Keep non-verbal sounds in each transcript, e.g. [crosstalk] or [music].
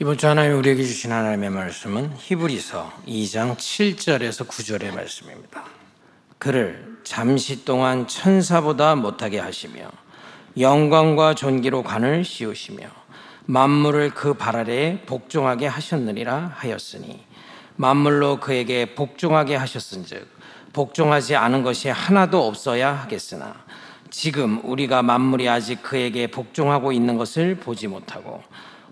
이번 주 하나님 우리에게 주신 하나님의 말씀은 히브리서 2장 7절에서 9절의 말씀입니다. 그를 잠시 동안 천사보다 못하게 하시며 영광과 존귀로 관을 씌우시며 만물을 그 발 아래에 복종하게 하셨느니라 하였으니 만물로 그에게 복종하게 하셨은즉 복종하지 않은 것이 하나도 없어야 하겠으나 지금 우리가 만물이 아직 그에게 복종하고 있는 것을 보지 못하고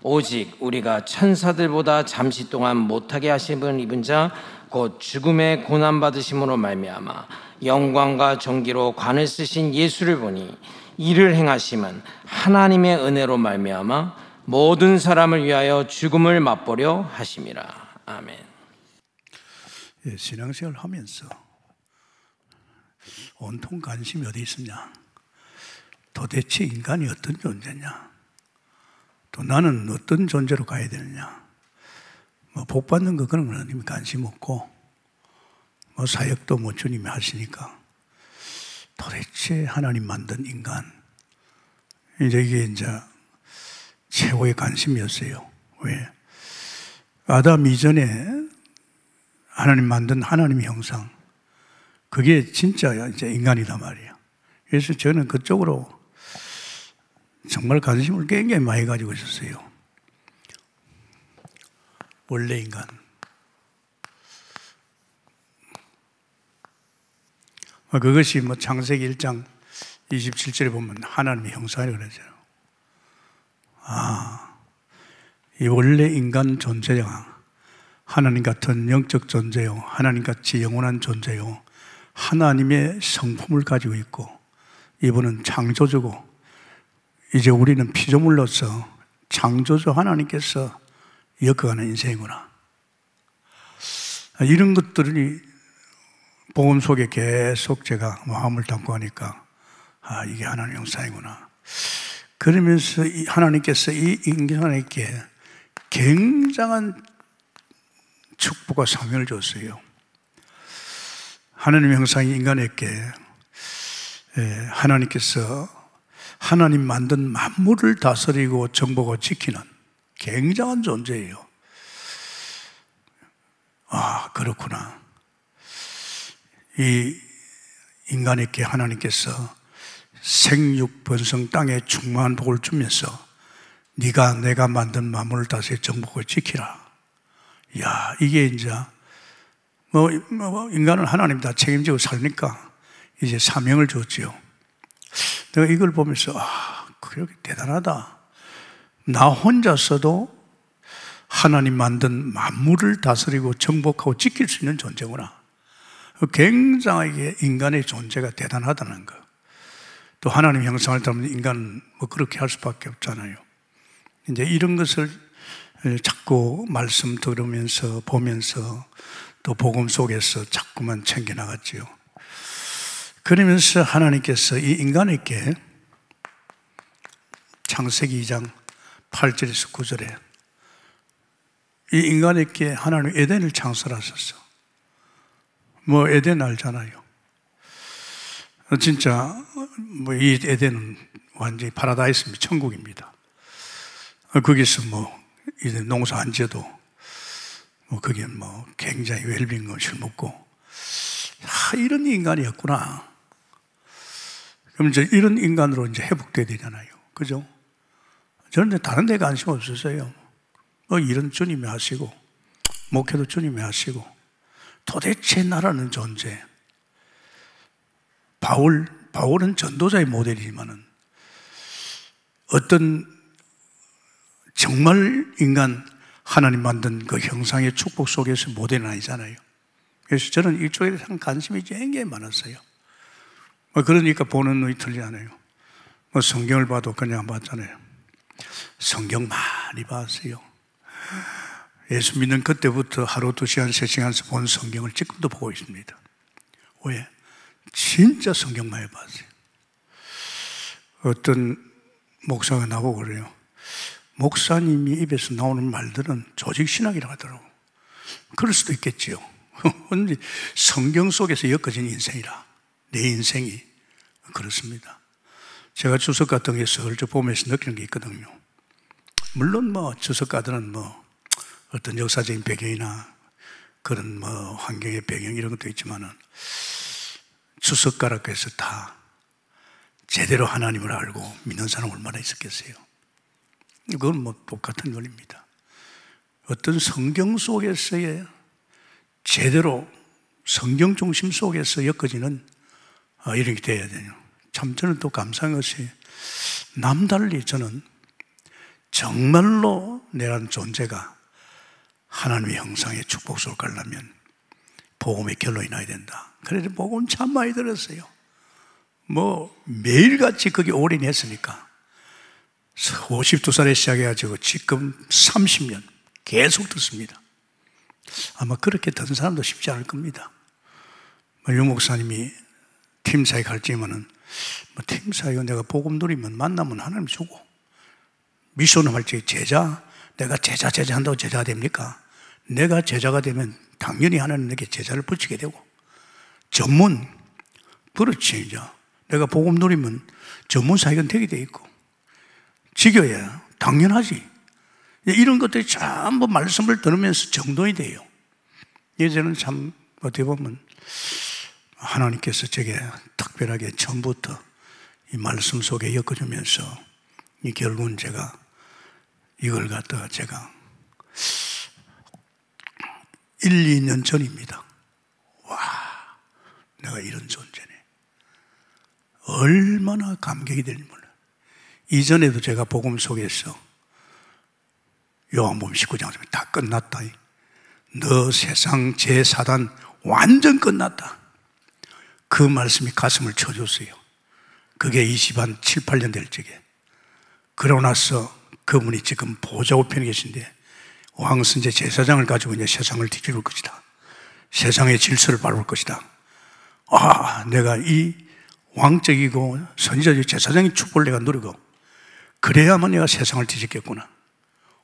오직 우리가 천사들보다 잠시 동안 못하게 하심을 입은 자 곧 죽음의 고난 받으심으로 말미암아 영광과 정기로 관을 쓰신 예수를 보니 이를 행하심은 하나님의 은혜로 말미암아 모든 사람을 위하여 죽음을 맛보려 하심이라. 아멘. 예, 신앙생활 하면서 온통 관심이 어디 있느냐? 도대체 인간이 어떤 존재냐? 또 나는 어떤 존재로 가야 되느냐. 뭐복 받는 거 그런 건 하나님이 관심 없고 뭐 사역도 뭐 주님이 하시니까 도대체 하나님 만든 인간 이제 이게 이제 최고의 관심이었어요. 왜? 아담 이전에 하나님 만든 하나님의 형상 그게 진짜 이제 인간이다 말이에요. 그래서 저는 그쪽으로 정말 관심을 굉장히 많이 가지고 있었어요. 원래 인간. 뭐 그것이 뭐 창세기 1장 27절에 보면 하나님의 형상이 그러잖아이 원래 인간 존재가 하나님 같은 영적 존재요. 하나님 같이 영원한 존재요. 하나님의 성품을 가지고 있고, 이분은 창조주고, 이제 우리는 피조물로서 창조주 하나님께서 역어가는 인생이구나. 이런 것들이 복음 속에 계속 제가 마음을 담고 하니까 아 이게 하나님 형상이구나. 그러면서 하나님께서 이 인간에게 굉장한 축복과 사명을 줬어요. 하나님 형상이 인간에게 예, 하나님께서 하나님 만든 만물을 다스리고 정보고 지키는 굉장한 존재예요. 아, 그렇구나. 이 인간에게 하나님께서 생육번성 땅에 충만한 복을 주면서 네가 내가 만든 만물을 다시 정복을 지키라. 야, 이게 이제 뭐, 뭐, 뭐 인간은 하나님 다 책임지고 살니까 이제 사명을 줬지요. 내가 이걸 보면서 아, 그게 대단하다. 나 혼자서도 하나님 만든 만물을 다스리고 정복하고 지킬 수 있는 존재구나. 굉장히 인간의 존재가 대단하다는 것. 또 하나님 형상을 닮은 인간은 뭐 그렇게 할 수밖에 없잖아요. 이제 이런 것을 자꾸 말씀 들으면서 보면서 또 복음 속에서 자꾸만 챙겨 나갔지요. 그러면서 하나님께서 이 인간에게 창세기 2장 8절에서 9절에 이 인간에게 하나님 에덴을 창설하셨어. 뭐 에덴 알잖아요. 진짜 뭐 이 에덴은 완전히 파라다이스입니다. 천국입니다. 거기서 뭐 이제 농사 안 지어도 뭐 그게 뭐 굉장히 웰빙을 술 먹고 아 이런 인간이었구나. 그럼 이제 이런 인간으로 이제 회복돼야 되잖아요. 그죠? 저는 다른 데 관심 없었어요. 뭐 어, 일은 주님이 하시고, 목회도 주님이 하시고, 도대체 나라는 존재. 바울, 바울은 전도자의 모델이지만은 어떤 정말 인간, 하나님 만든 그 형상의 축복 속에서 모델은 아니잖아요. 그래서 저는 이쪽에 대한 관심이 굉장히 많았어요. 뭐 그러니까 보는 눈이 틀리잖아요. 뭐 성경을 봐도 그냥 봤잖아요. 성경 많이 봤어요. 예수 믿는 그때부터 하루 두 시간, 세 시간씩 본 성경을 지금도 보고 있습니다. 왜? 진짜 성경 많이 봤어요. 어떤 목사가 나보고 그래요. 목사님이 입에서 나오는 말들은 조직신학이라고 하더라고. 그럴 수도 있겠지요. [laughs] 성경 속에서 엮어진 인생이라. 내 인생이 그렇습니다. 제가 주석 같은 게 슬쩍 보면서 느끼는 게 있거든요. 물론 뭐 주석가들은 뭐 어떤 역사적인 배경이나 그런 뭐 환경의 배경 이런 것도 있지만은 주석가라고 해서 다 제대로 하나님을 알고 믿는 사람 얼마나 있었겠어요. 그건 뭐 똑같은 논리입니다. 어떤 성경 속에서의 제대로 성경 중심 속에서 엮어지는 어, 이렇게 돼야 되요참 저는 또 감사한 것이 남달리 저는 정말로 내라 존재가 하나님의 형상의 축복속을 가려면 복음의 결론이 나야 된다. 그래서 복음 참 많이 들었어요. 뭐 매일같이 그게 올인했으니까 52살에 시작해가지고 지금 30년 계속 듣습니다. 아마 그렇게 듣는 사람도 쉽지 않을 겁니다. 뭐 유 목사님이 팀 사이 갈지면은 뭐팀 사이가 내가 복음 누리면 만나면 하나님 주고 미션을 할지 제자 내가 제자 제자 한다고 제자가 됩니까? 내가 제자가 되면 당연히 하나님 내게 제자를 붙이게 되고 전문 그렇지 이제 내가 복음 누리면 전문 사이가 되게 돼 있고 지겨야 당연하지 예, 이런 것들이 전부 뭐 말씀을 들으면서 정돈이 돼요. 예전에는참 어떻게 보면 하나님께서 제게 특별하게 처음부터 이 말씀 속에 엮어주면서 이 결국은 제가 이걸 갖다가 제가 1, 2년 전입니다. 와, 내가 이런 존재네. 얼마나 감격이 되는지 몰라. 이전에도 제가 복음 속에서 요한복음 19장에서 다 끝났다. 너 세상 제 사단 완전 끝났다. 그 말씀이 가슴을 쳐줬어요. 그게 20한 7, 8년 될 적에. 그러고 나서 그분이 지금 보좌 우편에 계신데 왕선제 제사장을 가지고 이제 세상을 뒤집을 것이다. 세상의 질서를 바꿀 것이다. 아, 내가 이 왕적이고 선지자적 제사장의 축복을 내가 누리고 그래야만 내가 세상을 뒤집겠구나.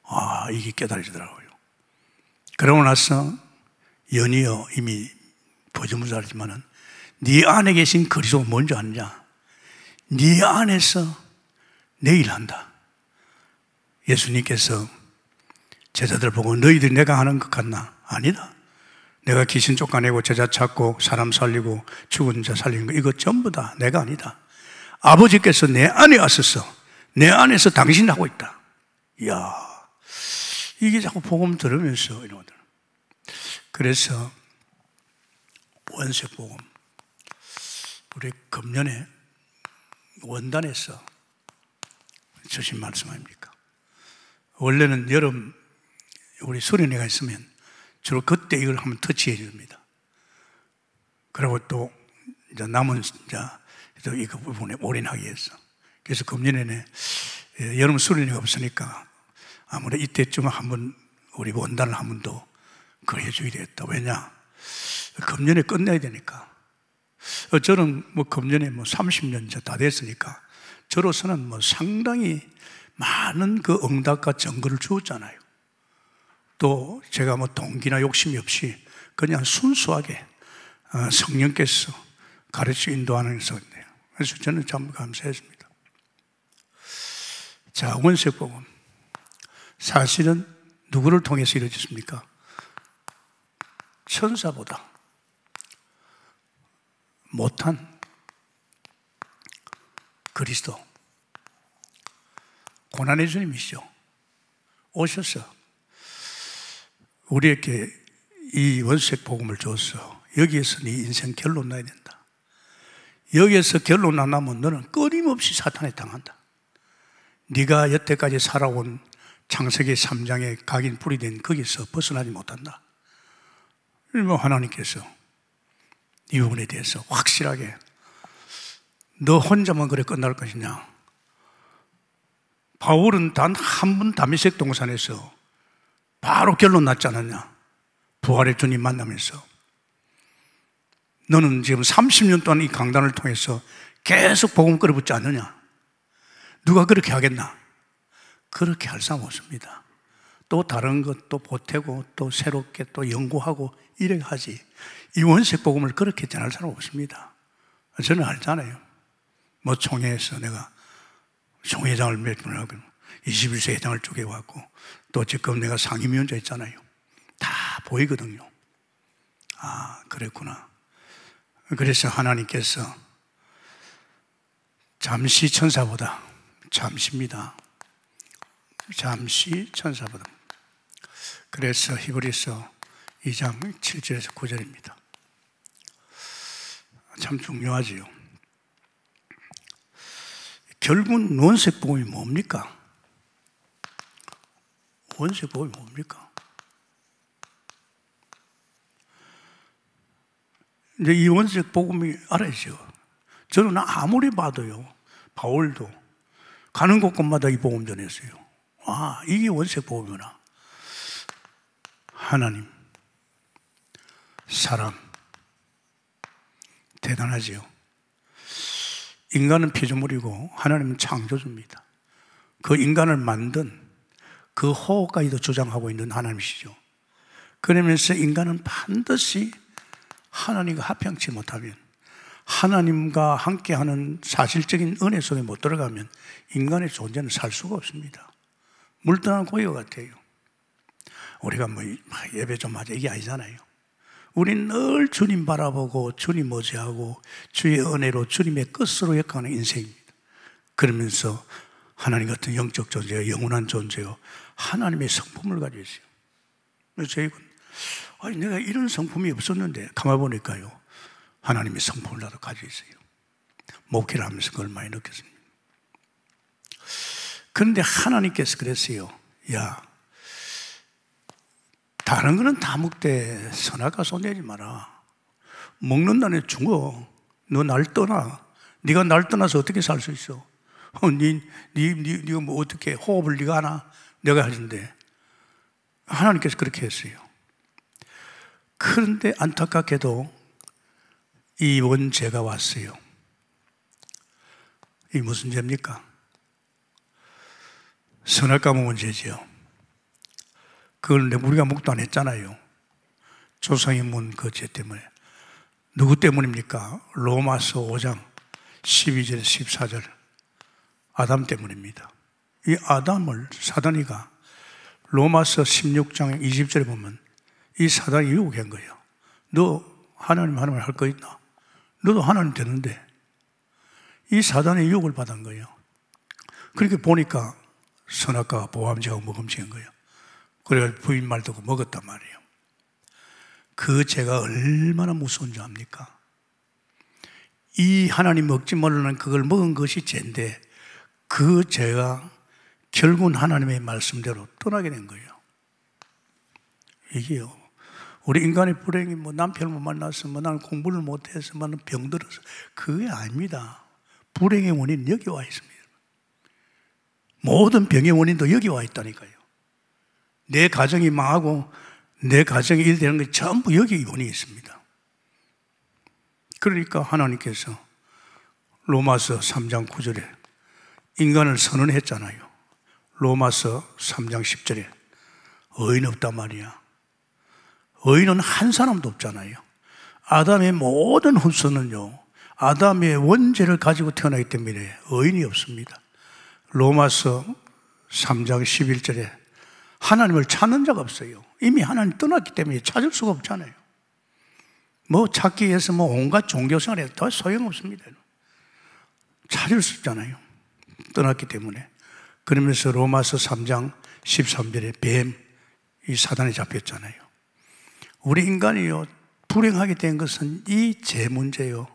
아, 이게 깨달아지더라고요. 그러고 나서 연이어 이미 보지못하지만은 네 안에 계신 그리스도 가 뭔지 아느냐? 네 안에서 내일 한다. 예수님께서 제자들 보고 너희들 내가 하는 것 같나? 아니다. 내가 귀신 쫓아내고 제자 찾고 사람 살리고 죽은 자 살리는 거 이거 전부 다 내가 아니다. 아버지께서 내 안에 왔었어. 내 안에서 당신 하고 있다. 이야, 이게 자꾸 복음 들으면서 이런 것들. 그래서 원색 복음. 우리 금년에 원단에서 주신 말씀 아닙니까? 원래는 여름 우리 수련회가 있으면 주로 그때 이걸 한번 터치해 줍니다. 그리고 또 이제 남은 이제 이거 부분에 올인하기 위해서. 그래서 금년에는 예, 여름 수련회가 없으니까 아무래도 이때쯤 한번 우리 원단을 한번더 그래 주야 되겠다. 왜냐? 금년에 끝내야 되니까. 어, 저는 뭐 금년에 뭐 30년 다 됐으니까 저로서는 뭐 상당히 많은 그 응답과 증거를 주었잖아요. 또 제가 뭐 동기나 욕심이 없이 그냥 순수하게 어, 성령께서 가르치 인도하는 것이었네요. 그래서 저는 참 감사했습니다. 자, 원색 복음. 사실은 누구를 통해서 이루어졌습니까? 천사보다 못한 그리스도. 고난의 주님이시죠. 오셔서 우리에게 이 원색 복음을 줬어. 여기에서 네 인생 결론 나야 된다. 여기에서 결론 안 나면 너는 끊임없이 사탄에 당한다. 네가 여태까지 살아온 창세기 3장에 각인 뿌리된 거기서 벗어나지 못한다. 일명 하나님께서 이 부분에 대해서 확실하게 너 혼자만 그래 끝날 것이냐? 바울은 단 한번 담미색 동산에서 바로 결론 났지 않았냐? 부활의 주님 만나면서. 너는 지금 30년 동안 이 강단을 통해서 계속 복음 끌어붙지 않느냐? 누가 그렇게 하겠나? 그렇게 할 사람 없습니다. 또 다른 것도 보태고 또 새롭게 또 연구하고 이래 하지. 이 원색 복음을 그렇게 전할 사람 없습니다. 저는 알잖아요. 뭐 총회에서 내가 총회장을 몇 분을 하고 21세 회장을 쪼개왔고 또 지금 내가 상임위원장 있잖아요. 다 보이거든요. 아, 그랬구나. 그래서 하나님께서 잠시 천사보다 잠시입니다. 잠시 천사보다. 그래서 히브리서 2장 7절에서 9절입니다. 참 중요하지요. 결국 원색 복음이 뭡니까? 원색 복음이 뭡니까? 이제 이 원색 복음이 알아야죠. 저는 아무리 봐도요, 바울도 가는 곳곳마다 이 복음 전했어요. 아, 이게 원색 복음이구나. 하나님, 사람, 대단하지요. 인간은 피조물이고 하나님은 창조주입니다. 그 인간을 만든 그 호흡까지도 주장하고 있는 하나님이시죠. 그러면서 인간은 반드시 하나님과 합평치 못하면 하나님과 함께하는 사실적인 은혜 속에 못 들어가면 인간의 존재는 살 수가 없습니다. 물떠난 고요 같아요. 우리가 뭐, 뭐 예배 좀 하자 이게 아니잖아요. 우린늘 주님 바라보고 주님 모지하고 주의 은혜로 주님의 끝으로 역하는 인생입니다. 그러면서 하나님 같은 영적 존재가 영원한 존재요. 하나님의 성품을 가지고 있어요. 저희는 아니 내가 이런 성품이 없었는데 가만 보니까요. 하나님의 성품을 나도 가지고 있어요. 목회를 하면서 그걸 많이 느꼈습니다. 그런데 하나님께서 그랬어요. 야, 다른 거는 다 먹되 선악과 손대지 마라. 먹는 날에 죽어. 너 날 떠나. 네가 날 떠나서 어떻게 살 수 있어? 어, 네, 네, 네, 네가 뭐 어떻게 호흡을 네가 하나? 내가 하는데 하나님께서 그렇게 했어요. 그런데 안타깝게도 이 원죄가 왔어요. 이 무슨 죄입니까? 선악과 문제지요. 그걸 우리가 목도 안 했잖아요. 조상의문 그 죄 때문에. 누구 때문입니까? 로마서 5장 12절 14절. 아담 때문입니다. 이 아담을 사단이가 로마서 16장 20절에 보면 이 사단이 유혹한 거예요. 너 하나님 하나님 할 거 있나? 너도 하나님 되는데 이 사단의 유혹을 받은 거예요. 그렇게 보니까 선악과 보암지가 먹음직한 거예요. 그래가 부인 말 듣고 먹었단 말이에요. 그 죄가 얼마나 무서운 줄 압니까? 이 하나님 먹지 말라는 그걸 먹은 것이 죄인데 그 죄가 결국은 하나님의 말씀대로 떠나게 된 거예요. 이게요. 우리 인간의 불행이 뭐 남편을 못 만나서 뭐 나는 공부를 못해서 뭐 나는 병들어서 그게 아닙니다. 불행의 원인 여기 와 있습니다. 모든 병의 원인도 여기 와 있다니까요. 내 가정이 망하고 내 가정이 일 되는 게 전부 여기 원이 있습니다. 그러니까 하나님께서 로마서 3장 9절에 인간을 선언했잖아요. 로마서 3장 10절에 의인 없단 말이야. 의인은 한 사람도 없잖아요. 아담의 모든 혼수는요. 아담의 원죄를 가지고 태어나기 때문에 의인이 없습니다. 로마서 3장 11절에 하나님을 찾는 자가 없어요. 이미 하나님 떠났기 때문에 찾을 수가 없잖아요. 뭐 찾기 위해서 뭐 온갖 종교생활에 더 소용없습니다. 찾을 수 없잖아요. 떠났기 때문에. 그러면서 로마서 3장 13절에 뱀, 이 사단에 잡혔잖아요. 우리 인간이요, 불행하게 된 것은 이죄 문제요.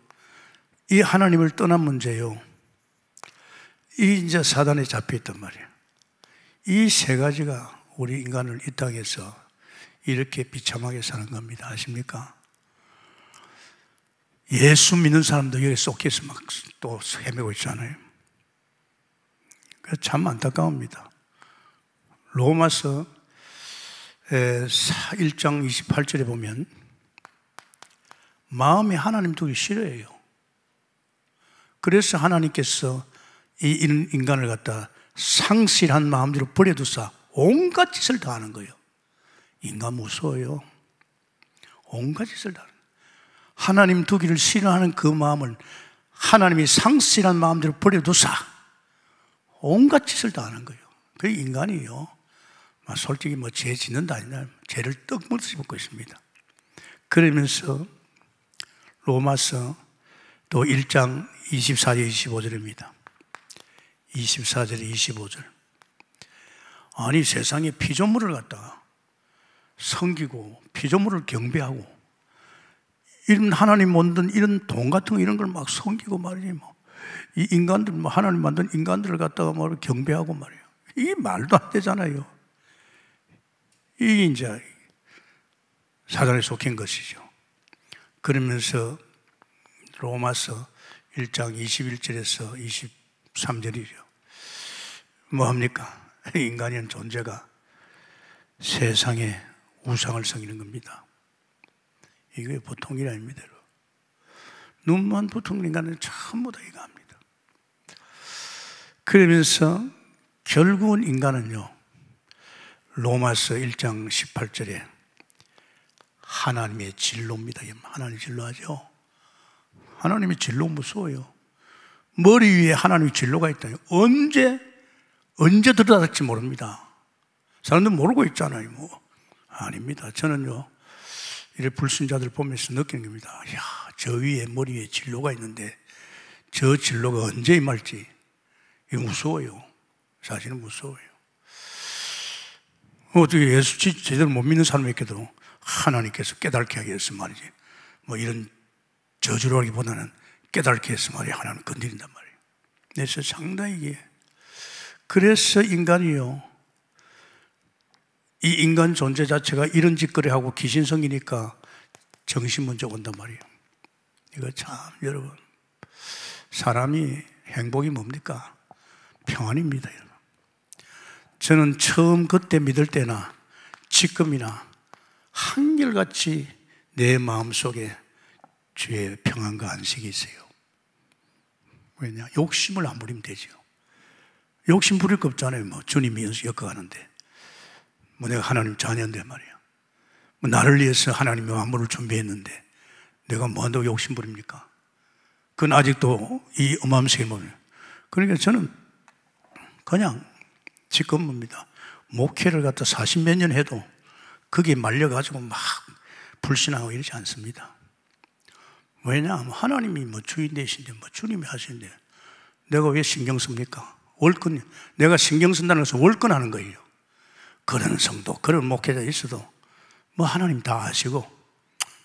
이 하나님을 떠난 문제요. 이 이제 사단에 잡혀있단 말이에요. 이 세 가지가 우리 인간을 이 땅에서 이렇게 비참하게 사는 겁니다. 아십니까? 예수 믿는 사람도 여기 쏙해서 막또 헤매고 있잖아요. 참 안타까웁니다. 로마서 1장 28절에 보면 마음이 하나님 두기 싫어해요. 그래서 하나님께서 이 인간을 갖다 상실한 마음대로 버려두사 온갖 짓을 다 하는 거예요. 인간 무서워요. 온갖 짓을 다 하는 거예요. 하나님 두기를 싫어하는 그 마음을 하나님이 상실한 마음대로 버려두사 온갖 짓을 다 하는 거예요. 그게 인간이에요. 아, 솔직히 뭐 죄 짓는다 아니냐 죄를 떡물듯이 고 있습니다. 그러면서 로마서 또 1장 24절 25절입니다. 24절 25절 아니 세상에 피조물을 갖다가 섬기고 피조물을 경배하고 이런 하나님 만든 이런 돈 같은 거 이런 걸 막 섬기고 말이지 뭐. 이 인간들, 뭐 하나님 만든 인간들을 갖다가 뭐 경배하고 말이에요. 이게 말도 안 되잖아요. 이게 이제 사단에 속힌 것이죠. 그러면서 로마서 1장 21절에서 23절이죠. 뭐 합니까? 인간이란 존재가 세상에 우상을 섬기는 겁니다. 이게 보통 일 아닙니다. 눈만 보통 인간은 전부 다 이거 합니다. 그러면서 결국은 인간은요, 로마서 1장 18절에 하나님의 진로입니다. 하나님 진로하죠. 하나님의 진로 무서워요. 머리 위에 하나님의 진로가 있다 언제 언제 들어갈지 모릅니다. 사람들 모르고 있잖아요. 뭐. 아닙니다. 저는요, 이래 불신자들 보면서 느끼는 겁니다. 야, 저 위에 머리 에 진로가 있는데 저 진로가 언제 임할지 이거 무서워요. 사실은 무서워요. 어떻게 예수 제대로 못 믿는 사람에게도 하나님께서 깨닫게 하겠어 말이지. 뭐 이런 저주로 하기보다는 깨닫게 해서 말 하나님 건드린단 말이에요. 그래서 상당히 이게 그래서 인간이요. 이 인간 존재 자체가 이런 짓거리 하고 귀신성이니까 정신 문제 온단 말이에요. 이거 참 여러분 사람이 행복이 뭡니까? 평안입니다, 여러분. 저는 처음 그때 믿을 때나 지금이나 한결같이 내 마음 속에 주의 평안과 안식이 있어요. 왜냐? 욕심을 안 부리면 되죠. 욕심 부릴 거 없잖아요. 뭐 주님이 엮어가는데. 뭐 내가 하나님 자녀인데 말이야. 뭐 나를 위해서 하나님의 만물을 준비했는데 내가 뭐한다고 욕심 부립니까? 그건 아직도 이 엄함성이 뭐냐. 그러니까 저는 그냥 직근뭡니다 목회를 갖다 40몇년 해도 그게 말려가지고 막 불신하고 이러지 않습니다. 왜냐 하나님이 뭐 주인 되신데 뭐 주님이 하시는데 내가 왜 신경 씁니까? 월권, 내가 신경 쓴다는 것은 월권하는 거예요. 그런 성도, 그런 목회자 있어도 뭐 하나님 다 아시고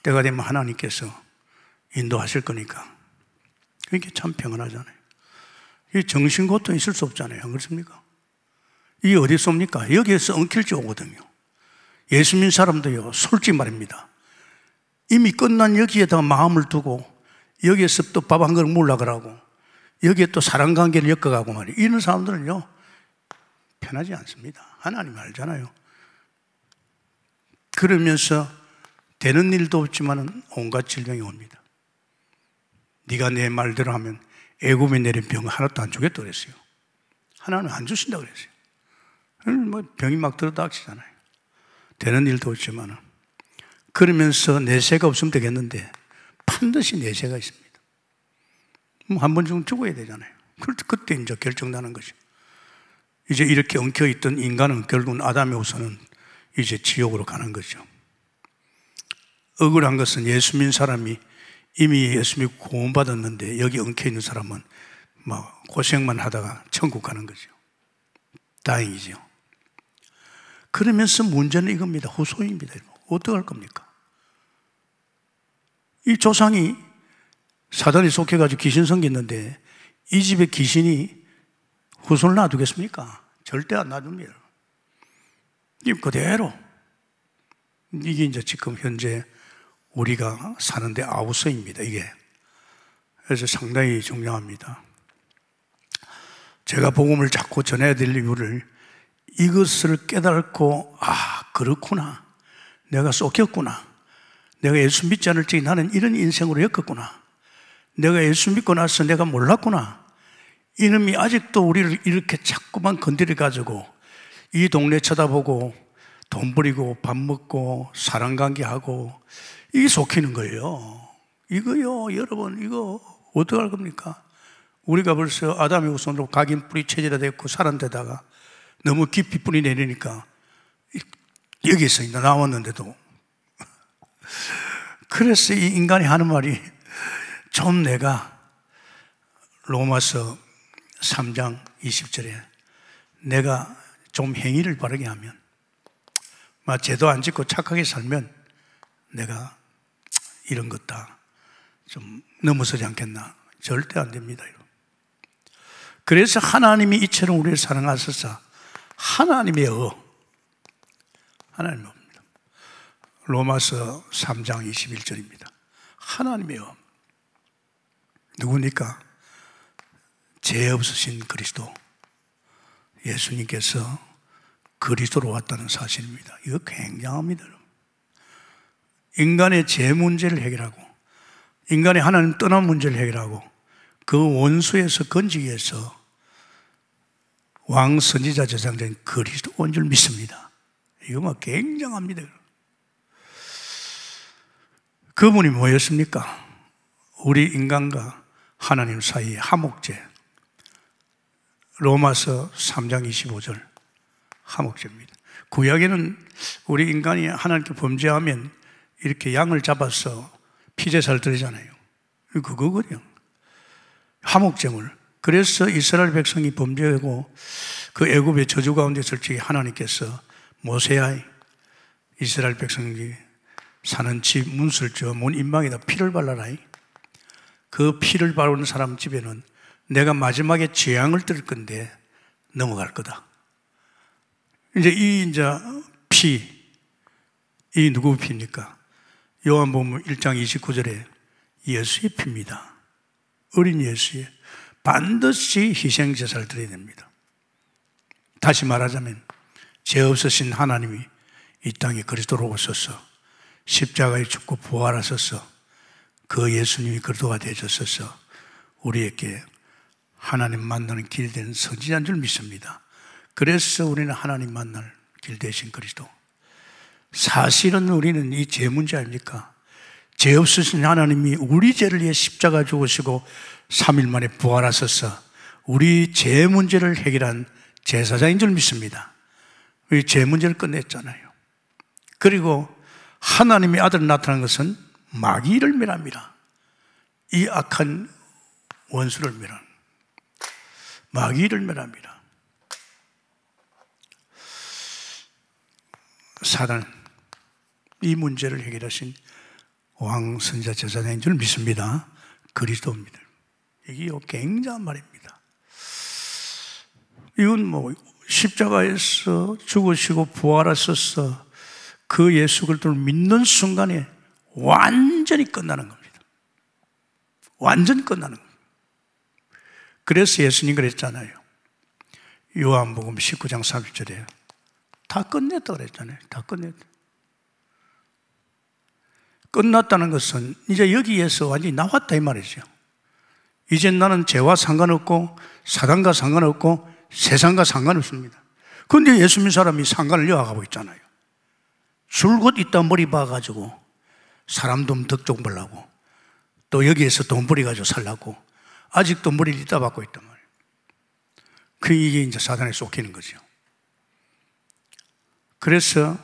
때가 되면 하나님께서 인도하실 거니까. 그러참 그러니까 평안하잖아요. 이 정신고통 있을 수 없잖아요. 안 그렇습니까? 이 어디서 옵니까? 여기에서 엉킬지 오거든요. 예수 믿 사람도요, 솔직히 말입니다. 이미 끝난 여기에다가 마음을 두고 여기에서 또 밥 한 그릇 물라 그러고 여기에 또 사랑 관계를 엮어가고 말이에요. 이런 사람들은요, 편하지 않습니다. 하나님 알잖아요. 그러면서 되는 일도 없지만 온갖 질병이 옵니다. 네가 내 말대로 하면 애굽에 내린 병 하나도 안 주겠다 그랬어요. 하나는 안 주신다 그랬어요. 음, 뭐 병이 막 들어닥치잖아요. 되는 일도 없지만 그러면서 내세가 없으면 되겠는데 반드시 내세가 있습니다. 뭐 한 번쯤 죽어야 되잖아요. 그때 이제 결정나는 것이. 이제 이렇게 엉켜있던 인간은 결국은 아담에 오서는 이제 지옥으로 가는 거죠. 억울한 것은 예수 믿는 사람이 이미 예수 믿고 구원받았는데 여기 엉켜있는 사람은 막 뭐 고생만 하다가 천국 가는 거죠. 다행이죠. 그러면서 문제는 이겁니다. 후소입니다. 어떡할 겁니까? 이 조상이 사단이 속해가지고 귀신 생겼는데 이 집에 귀신이 후손을 놔두겠습니까? 절대 안 놔둡니다. 이 그대로. 이게 이제 지금 현재 우리가 사는데 아우서입니다, 이게. 그래서 상당히 중요합니다. 제가 복음을 자꾸 전해야 될 이유를 이것을 깨달고, 아, 그렇구나. 내가 쏟겼구나. 내가 예수 믿지 않을 지 나는 이런 인생으로 엮었구나. 내가 예수 믿고 나서 내가 몰랐구나. 이놈이 아직도 우리를 이렇게 자꾸만 건드려가지고 이 동네 쳐다보고 돈 버리고 밥 먹고 사랑 관계하고 이게 속히는 거예요. 이거요, 여러분, 이거 어떡할 겁니까? 우리가 벌써 아담의 후손으로 각인 뿌리 체제가 됐고 사람 되다가 너무 깊이 뿌리 내리니까 여기서 나왔는데도 [laughs] 그래서 이 인간이 하는 말이 좀 내가 로마서 3장 20절에 내가 좀 행위를 바르게 하면 막 죄도 안 짓고 착하게 살면 내가 이런 것 다 좀 넘어서지 않겠나 절대 안 됩니다 이거. 그래서 하나님이 이처럼 우리를 사랑하셔서 하나님의 어 하나님의 어 로마서 3장 21절입니다 하나님의 어 누구니까? 죄 없으신 그리스도 예수님께서 그리스도로 왔다는 사실입니다. 이거 굉장합니다. 인간의 죄 문제를 해결하고 인간의 하나님 떠난 문제를 해결하고 그 원수에서 건지기 위해서 왕 선지자 제상자 그리스도 온 줄 믿습니다. 이거 막 굉장합니다. 그분이 뭐였습니까? 우리 인간과 하나님 사이의 하목제. 로마서 3장 25절 하목제입니다. 구약에는 우리 인간이 하나님께 범죄하면 이렇게 양을 잡아서 피제사 드리잖아요. 그거거든요. 하목제물. 그래서 이스라엘 백성이 범죄하고 그 애굽의 저주 가운데 솔직히 하나님께서 모세야 이스라엘 백성이 사는 집 문술저 문 인방에다 피를 발라라이. 그 피를 바르는 사람 집에는 내가 마지막에 재앙을 뜰 건데 넘어갈 거다. 이제 이 이제 피, 이 누구 피입니까? 요한복음 1장 29절에 예수의 피입니다. 어린 예수의 반드시 희생 제사를 드려야 됩니다. 다시 말하자면 죄 없으신 하나님이 이 땅에 그리스도로 오셔서 십자가에 죽고 부활하셔서 그 예수님이 그리스도가 되셨어서 우리에게 하나님 만나는 길 되는 선지자인 줄 믿습니다. 그래서 우리는 하나님 만날 길 되신 그리스도. 사실은 우리는 이 죄 문제 아닙니까? 죄 없으신 하나님이 우리 죄를 위해 십자가 죽으시고 3일 만에 부활하셔서 우리 죄 문제를 해결한 제사장인 줄 믿습니다. 우리 죄 문제를 끝냈잖아요. 그리고 하나님의 아들 나타난 것은 마귀를 멸합니다. 이 악한 원수를 멸한 마귀를 멸합니다. 사단 이 문제를 해결하신 왕 선자 제사장인 줄 믿습니다. 그리스도입니다. 이게 굉장한 말입니다. 이건 뭐 십자가에서 죽으시고 부활하셔서 그 예수 그리스도를 믿는 순간에 완전히 끝나는 겁니다. 완전히 끝나는 겁니다. 그래서 예수님 그랬잖아요. 요한복음 19장 30절에 다 끝냈다 그랬잖아요. 다 끝냈다. 끝났다는 것은 이제 여기에서 완전히 나왔다 이 말이죠. 이제 나는 죄와 상관없고 사단과 상관없고 세상과 상관없습니다. 그런데 예수 믿 사람이 상관을 여하고 있잖아요. 줄곧 있다 머리 봐가지고 사람 돈 덕종 벌라고 또 여기에서 돈 벌이가지고 살라고 아직도 머리를 이다 받고 있단 말이에요. 그 이게 이제 사단에 쏟기는 거죠. 그래서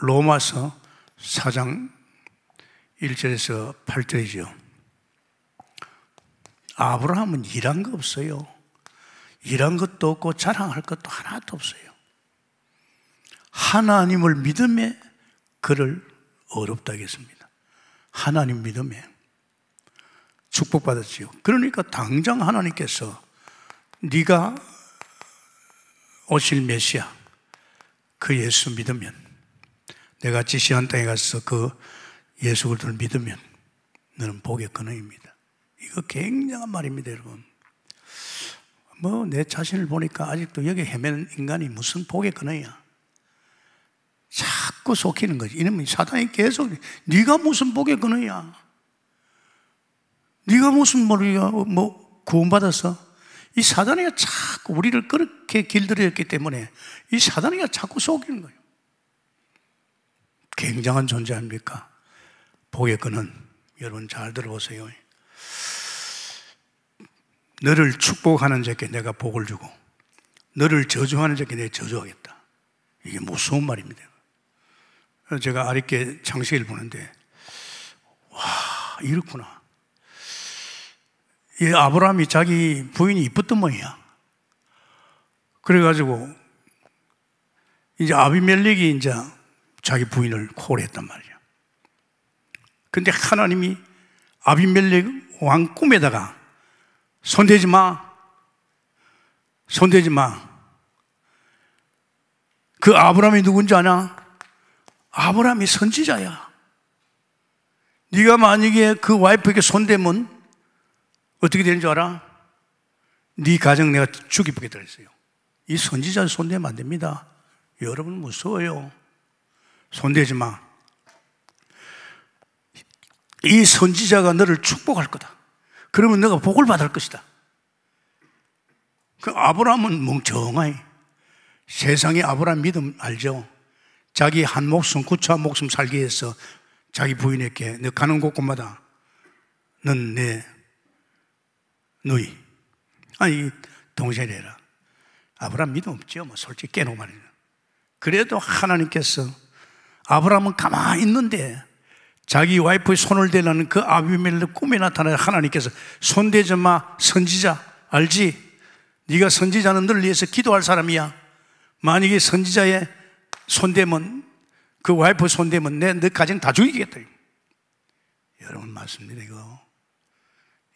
로마서 4장 1절에서 8절이죠. 아브라함은 일한 거 없어요. 일한 것도 없고 자랑할 것도 하나도 없어요. 하나님을 믿음에 그를 어렵다 겠습니다 하나님 믿음에 축복받았지요. 그러니까 당장 하나님께서 네가 오실 메시아 그 예수 믿으면 내가 지시한 땅에 가서 그 예수 를 믿으면 너는 복의 근원입니다. 이거 굉장한 말입니다, 여러분. 뭐 내 자신을 보니까 아직도 여기 헤매는 인간이 무슨 복의 근원이야. 참 자꾸 속이는 거지. 이놈이 사단이 계속 네가 무슨 복에 그느야 네가 무슨 머리가 뭐 구원받았어? 이 사단이가 자꾸 우리를 그렇게 길들였기 때문에 이 사단이가 자꾸 속이는 거예요. 굉장한 존재 아닙니까? 복의 끈은 여러분 잘 들어보세요. 너를 축복하는 자께 내가 복을 주고 너를 저주하는 자께 내가 저주하겠다. 이게 무서운 말입니다. 제가 아리께 장식을 보는데 와 이렇구나. 이 아브라함이 자기 부인이 이뻤던 모양이야. 그래가지고 이제 아비멜릭이 이제 자기 부인을 코올했단 말이야. 근데 하나님이 아비멜릭왕 꿈에다가 손대지 마. 손대지 마. 그 아브라함이 누군지 아냐? 아브라함이 선지자야. 네가 만약에 그 와이프에게 손대면 어떻게 되는 줄 알아? 네 가정 내가 죽이게 들었어요. 이 선지자 손대면 안 됩니다. 여러분 무서워요. 손대지 마. 이 선지자가 너를 축복할 거다. 그러면 너가 복을 받을 것이다. 그 아브라함은 멍청하이. 세상에 아브라함 믿음 알죠? 자기 한 목숨, 구차 목숨 살기 위해서 자기 부인에게 너 가는 곳곳마다 넌내 누이 아니 동생이라 아브라함 믿음 없죠 뭐 솔직히 깨놓고 말이죠 그래도 하나님께서 아브라함은 가만히 있는데 자기 와이프의 손을 대라는 그 아비멜렉 꿈에 나타나 하나님께서 손대지 마 선지자 알지 네가 선지자는 늘 위해서 기도할 사람이야 만약에 선지자의 손대면 그 와이프 손대면 내 너까지는 다 죽이겠다. 여러분 맞습니다 이거.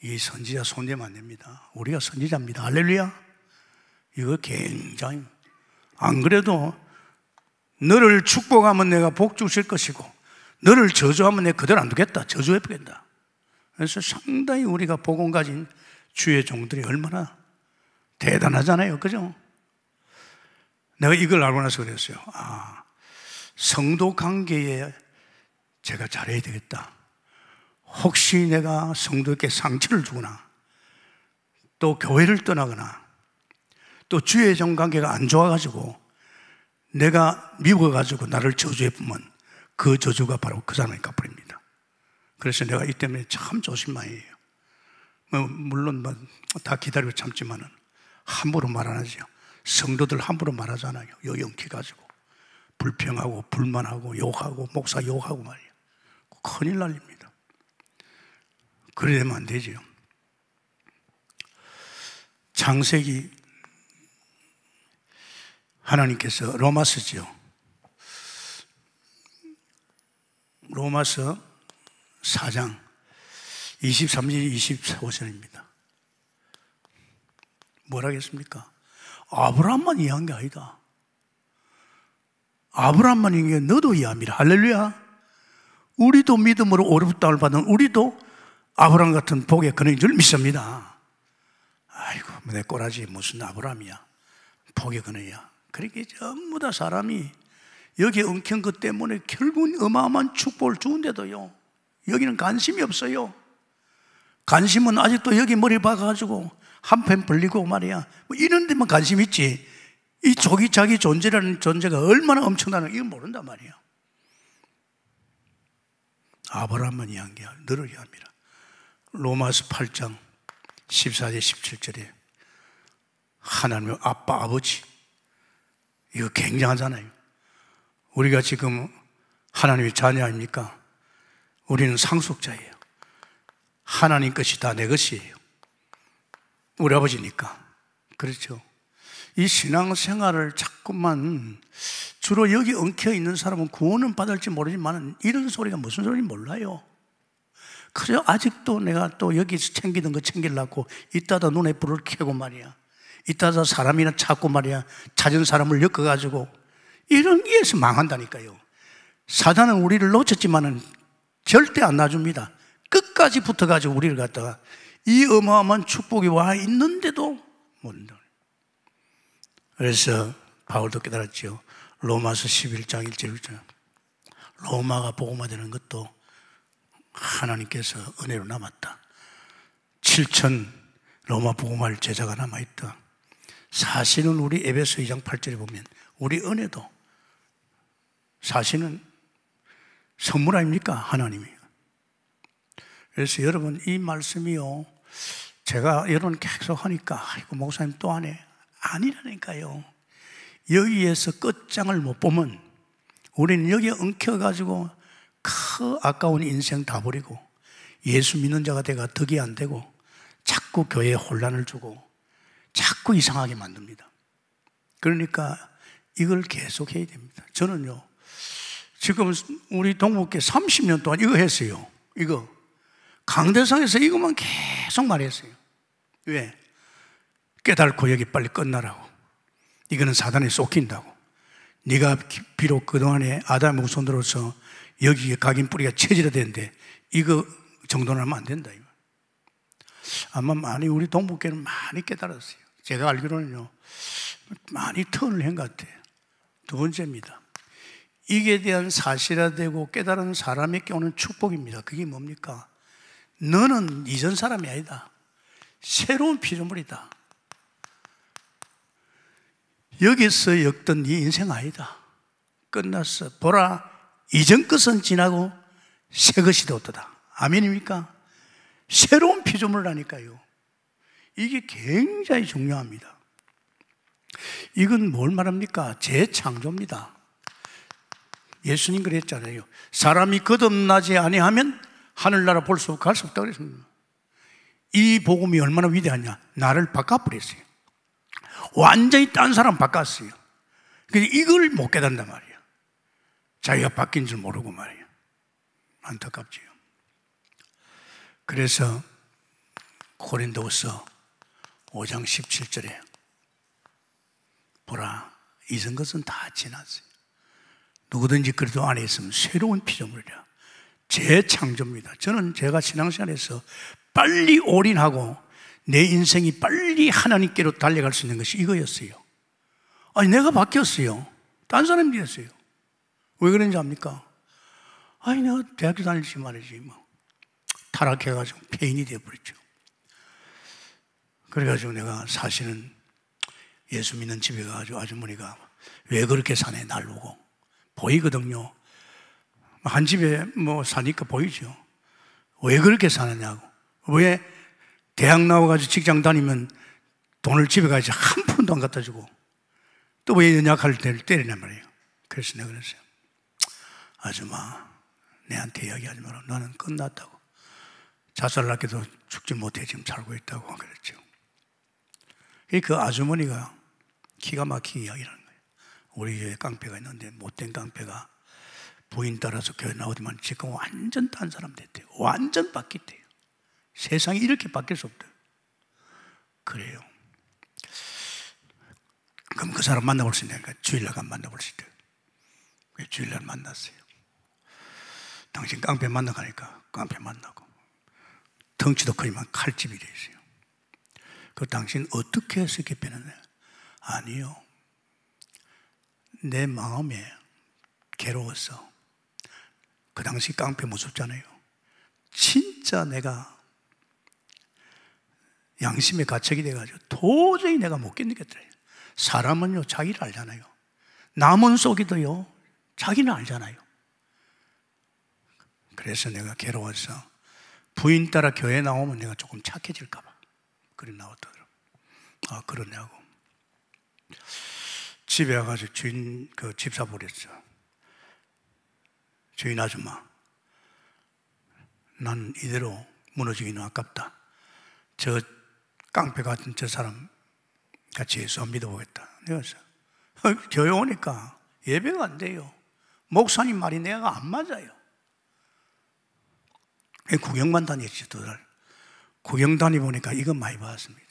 이 선지자 손대면 안 됩니다. 우리가 선지자입니다. 할렐루야. 이거 굉장히 안 그래도 너를 축복하면 내가 복 주실 것이고 너를 저주하면 내가 그대로 안 두겠다. 저주해 보겠다. 그래서 상당히 우리가 복음 가진 주의 종들이 얼마나 대단하잖아요. 그죠? 내가 이걸 알고 나서 그랬어요. 아, 성도 관계에 제가 잘해야 되겠다. 혹시 내가 성도에게 상처를 주거나 또 교회를 떠나거나 또 주의 정 관계가 안 좋아가지고 내가 미워가지고 나를 저주해 보면 그 저주가 바로 그 사람이 갚아립니다. 그래서 내가 이 때문에 참 조심만 에요 뭐, 물론 뭐, 다 기다리고 참지만은 함부로 말 안 하죠. 성도들 함부로 말하잖아요. 요 영키 가지고. 불평하고, 불만하고, 욕하고, 목사 욕하고 말이에요. 큰일 날립니다. 그래야만 되지요. 창세기 하나님께서 로마서죠. 로마서 4장 23절 25절입니다. 뭐라 겠습니까 아브라함만 이해한 게 아니다. 아브라함만 이해한 게 너도 이해합니다. 할렐루야. 우리도 믿음으로 오롭다을 받은 우리도 아브라함 같은 복의 근원인 줄 믿습니다. 아이고, 내 꼬라지 무슨 아브라함이야. 복의 근원이야. 그렇게 전부 다 사람이 여기 엉킨 것 때문에 결국 어마어마한 축복을 주는데도요. 여기는 관심이 없어요. 관심은 아직도 여기 머리 박아가지고 한편 벌리고 말이야. 뭐 이런 데만 관심 있지. 이 조기 자기 존재라는 존재가 얼마나 엄청나는 이걸 모른단 말이야. 아브라함은 이한 게 너를 위합니다 로마서 8장 14절 17절에 하나님의 아빠 아버지 이거 굉장하잖아요. 우리가 지금 하나님의 자녀 아닙니까? 우리는 상속자예요. 하나님 것이 다 내 것이에요. 우리 아버지니까. 그렇죠. 이 신앙생활을 자꾸만 주로 여기 엉켜 있는 사람은 구원은 받을지 모르지만 이런 소리가 무슨 소리인지 몰라요. 그래서 아직도 내가 또 여기서 챙기던 거 챙기려고 이따다 눈에 불을 켜고 말이야. 이따다 사람이나 찾고 말이야. 찾은 사람을 엮어가지고 이런 게에서 망한다니까요. 사단은 우리를 놓쳤지만은 절대 안 놔줍니다. 끝까지 붙어가지고 우리를 갖다가 이 어마어마한 축복이 와 있는데도 모른다. 그래서 바울도 깨달았지요. 로마서 11장 1절 1절. 로마가 복음화되는 것도 하나님께서 은혜로 남았다. 7천 로마 복음할 제자가 남아있다. 사실은 우리 에베소 2장 8절에 보면 우리 은혜도 사실은 선물 아닙니까? 하나님이. 그래서 여러분 이 말씀이요. 제가 여론 계속 하니까 아이고 목사님 또 하네 아니라니까요 여기에서 끝장을 못 보면 우리는 여기에 엉켜가지고 크 그 아까운 인생 다 버리고 예수 믿는 자가 돼가 덕이 안 되고 자꾸 교회에 혼란을 주고 자꾸 이상하게 만듭니다 그러니까 이걸 계속 해야 됩니다 저는요 지금 우리 동북계 30년 동안 이거 했어요 이거 강대상에서 이것만 계속 말했어요. 왜? 깨달고 여기 빨리 끝나라고. 이거는 사단에 쏟긴다고. 네가 비록 그동안에 아담의 후손으로서 여기에 각인 뿌리가 체질화 되는데 이거 정도는 하면 안 된다. 이거. 아마 많이 우리 동북계는 많이 깨달았어요. 제가 알기로는요. 많이 턴을 한 것 같아요. 두 번째입니다. 이게 대한 사실화되고 깨달은 사람에게 오는 축복입니다. 그게 뭡니까? 너는 이전 사람이 아니다. 새로운 피조물이다. 여기서 역던 네 인생 아니다. 끝났어. 보라, 이전 것은 지나고 새 것이 되었다. 아멘입니까? 새로운 피조물이라니까요. 이게 굉장히 중요합니다. 이건 뭘 말합니까? 재창조입니다. 예수님 그랬잖아요. 사람이 거듭나지 아니하면 하늘나라 볼 수 없고 갈 수 없다고 그랬습니다. 이 복음이 얼마나 위대하냐. 나를 바꿔버렸어요. 완전히 딴 사람 바꿨어요. 근데 이걸 못 깨닫단 말이야. 자기가 바뀐 줄 모르고 말이야. 안타깝지요. 그래서 고린도서 5장 17절에 보라, 잊은 것은 다 지났어요. 누구든지 그리도 안에 있으면 새로운 피조물이라. 재창조입니다. 저는 제가 신앙생활에서 빨리 올인하고 내 인생이 빨리 하나님께로 달려갈 수 있는 것이 이거였어요. 아니, 내가 바뀌었어요. 딴 사람이 됐어요. 왜 그런지 압니까? 아니, 내가 대학교 다니지 말이지, 뭐. 타락해가지고 폐인이 되어버렸죠. 그래가지고 내가 사실은 예수 믿는 집에 가가지고 아주머니가 왜 그렇게 사네, 날 보고. 보이거든요. 한 집에 뭐 사니까 보이죠. 왜 그렇게 사느냐고. 왜 대학 나와가지고 직장 다니면 돈을 집에 가야지 한 푼도 안 갖다 주고 또 왜 연약할 때를 때리냔 말이에요. 그래서 내가 그랬어요. 아줌마, 내한테 이야기하지 마라. 나는 끝났다고. 자살 낳게도 죽지 못해 지금 살고 있다고 그랬죠. 그 아주머니가 기가 막히게 이야기를 하는 거예요. 우리 교회 깡패가 있는데 못된 깡패가 부인 따라서 교회 나오지만 지금 완전 딴 사람 됐대요. 완전 바뀌대요. 세상이 이렇게 바뀔 수 없대요. 그래요. 그럼 그 사람 만나볼 수 있냐니까 주일날 가 만나볼 수 있대요. 주일날 만났어요. 당신 깡패 만나가니까 깡패 만나고 덩치도 크지만 칼집이 되어 있어요. 그 당신 어떻게 해서 이렇게 변했요 아니요. 내 마음에 괴로웠어. 그 당시 깡패 무섭잖아요. 진짜 내가 양심의 가책이 돼가지고 도저히 내가 못 견디겠더래요. 사람은요, 자기를 알잖아요. 남은 속이도요, 자기는 알잖아요. 그래서 내가 괴로워서 부인 따라 교회 나오면 내가 조금 착해질까봐. 그림 나왔더라 아, 그러냐고. 집에 와가지고 주인, 그 집사 버렸어. 주인 아줌마, 난 이대로 무너지기는 아깝다. 저 깡패 같은 저 사람 같이 예수 안 믿어보겠다. 그래서 교회 오니까 예배가 안 돼요. 목사님 말이 내가 안 맞아요. 구경만 다녔지 두 달. 구경 다니보니까 이것 많이 봤습니다.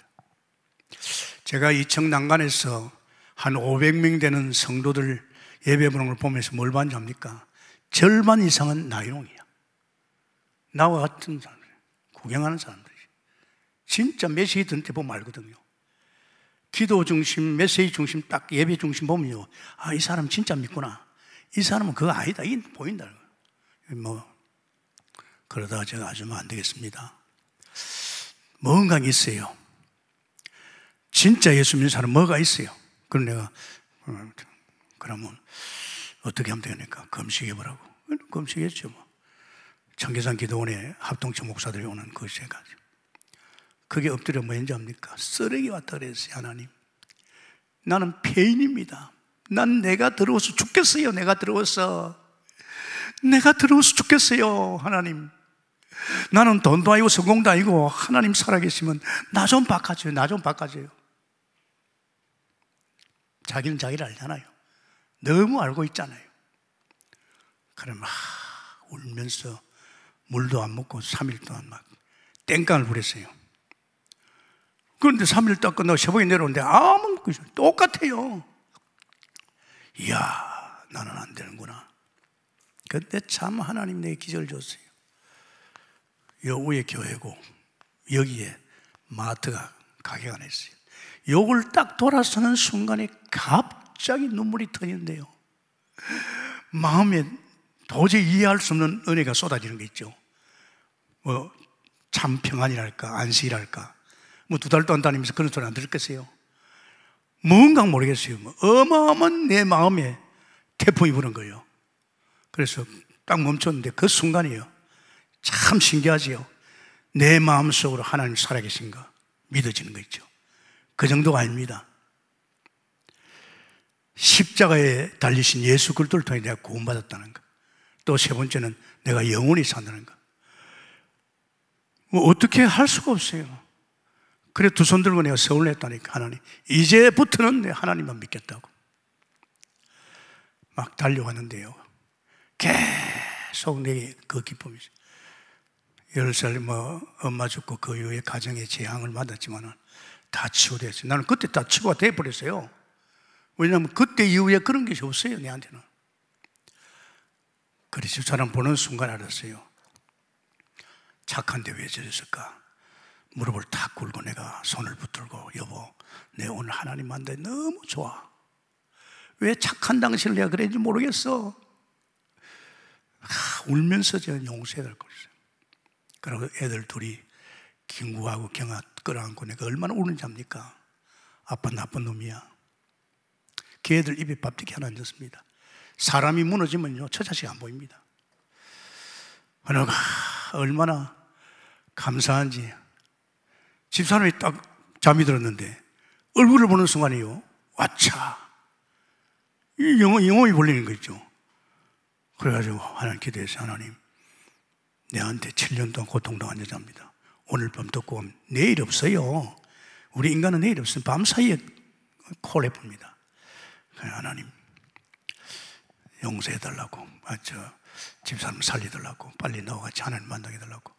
제가 이청 난간에서 한 500명 되는 성도들 예배 보는 걸 보면서 뭘 봤는지 압니까? 절반 이상은 나이이야 나와 같은 사람들, 구경하는 사람들이. 진짜 메시지 듣는 때 보면 알거든요. 기도 중심, 메시지 중심, 딱 예배 중심 보면요. 아, 이 사람 진짜 믿구나. 이 사람은 그거 아니다. 이 보인다. 뭐, 그러다가 제가 아주면 안 되겠습니다. 뭔가 있어요. 진짜 예수 믿는 사람 뭐가 있어요. 그럼 내가, 어, 그러면, 어떻게 하면 되니까 금식해보라고. 금식했죠, 뭐. 청계산 기도원에 합동체 목사들이 오는 그곳에 가죠. 그게 엎드려 뭐인지 압니까? 쓰레기 왔다 그랬어요, 하나님. 나는 폐인입니다. 난 내가 더러워서 죽겠어요, 내가 더러워서. 내가 더러워서 죽겠어요, 하나님. 나는 돈도 아니고 성공도 아니고 하나님 살아계시면 나 좀 바꿔줘요, 나 좀 바꿔줘요. 자기는 자기를 알잖아요. 너무 알고 있잖아요. 그럼 막 울면서 물도 안 먹고 3일 동안 막 땡깡을 부렸어요. 그런데 3일 딱 끝나고 새벽에 내려오는데 아무것도 똑같아요. 이야, 나는 안 되는구나. 그때 참 하나님 내기절 줬어요. 여우의 교회고 여기에 마트가 가게가 냈어요. 욕을 딱 돌아서는 순간에 갑 갑자기 눈물이 터지는데요. 마음에 도저히 이해할 수 없는 은혜가 쏟아지는 게 있죠. 뭐, 참 평안이랄까, 안식이랄까. 뭐, 두 달 동안 다니면서 그런 소리 안 들었겠어요. 뭔가 모르겠어요. 뭐 어마어마한 내 마음에 태풍이 부는 거예요. 그래서 딱 멈췄는데 그 순간이에요. 참 신기하지요. 내 마음속으로 하나님 살아계신가 믿어지는 거 있죠. 그 정도가 아닙니다. 십자가에 달리신 예수 그리스도를 통해 내가 구원받았다는 것. 또 세 번째는 내가 영원히 산다는 것. 뭐 어떻게 할 수가 없어요. 그래 두 손 들고 내가 서을했다니까 하나님. 이제부터는 내 하나님만 믿겠다고. 막 달려가는데요. 계속 내게 그 기쁨이 있어요. 10살 뭐 엄마 죽고 그 이후에 가정의 재앙을 받았지만은 다 치유됐어요. 나는 그때 다 치유가 돼버렸어요. 왜냐하면 그때 이후에 그런 것이 없어요, 내한테는. 그래서 저는 보는 순간 알았어요. 착한데 왜 저랬을까? 무릎을 탁 꿇고 내가 손을 붙들고, 여보, 내 오늘 하나님 만데 너무 좋아. 왜 착한 당신을 내가 그랬는지 모르겠어. 아, 울면서 제가 용서해달 거였어요. 그리고 애들 둘이 김구하고 경아 끌어안고 내가 얼마나 우는지 압니까? 아빠 나쁜 놈이야. 개들 입에 밥되게 하나 앉았습니다. 사람이 무너지면요, 저 자식 안 보입니다. 얼마나 감사한지. 집사람이 딱 잠이 들었는데, 얼굴을 보는 순간이요, 와차. 이영 영혼이 벌리는 거 있죠. 그래가지고 하나님 기도해서 하나님, 내한테 7년 동안 고통당한 여자입니다. 오늘 밤 듣고 내일 없어요. 우리 인간은 내일 없으면 밤 사이에 콜해봅니다. 예, 하나님 용서해 달라고 아저 집사람 살리 달라고 빨리 너와 같이 하나님 만나게 달라고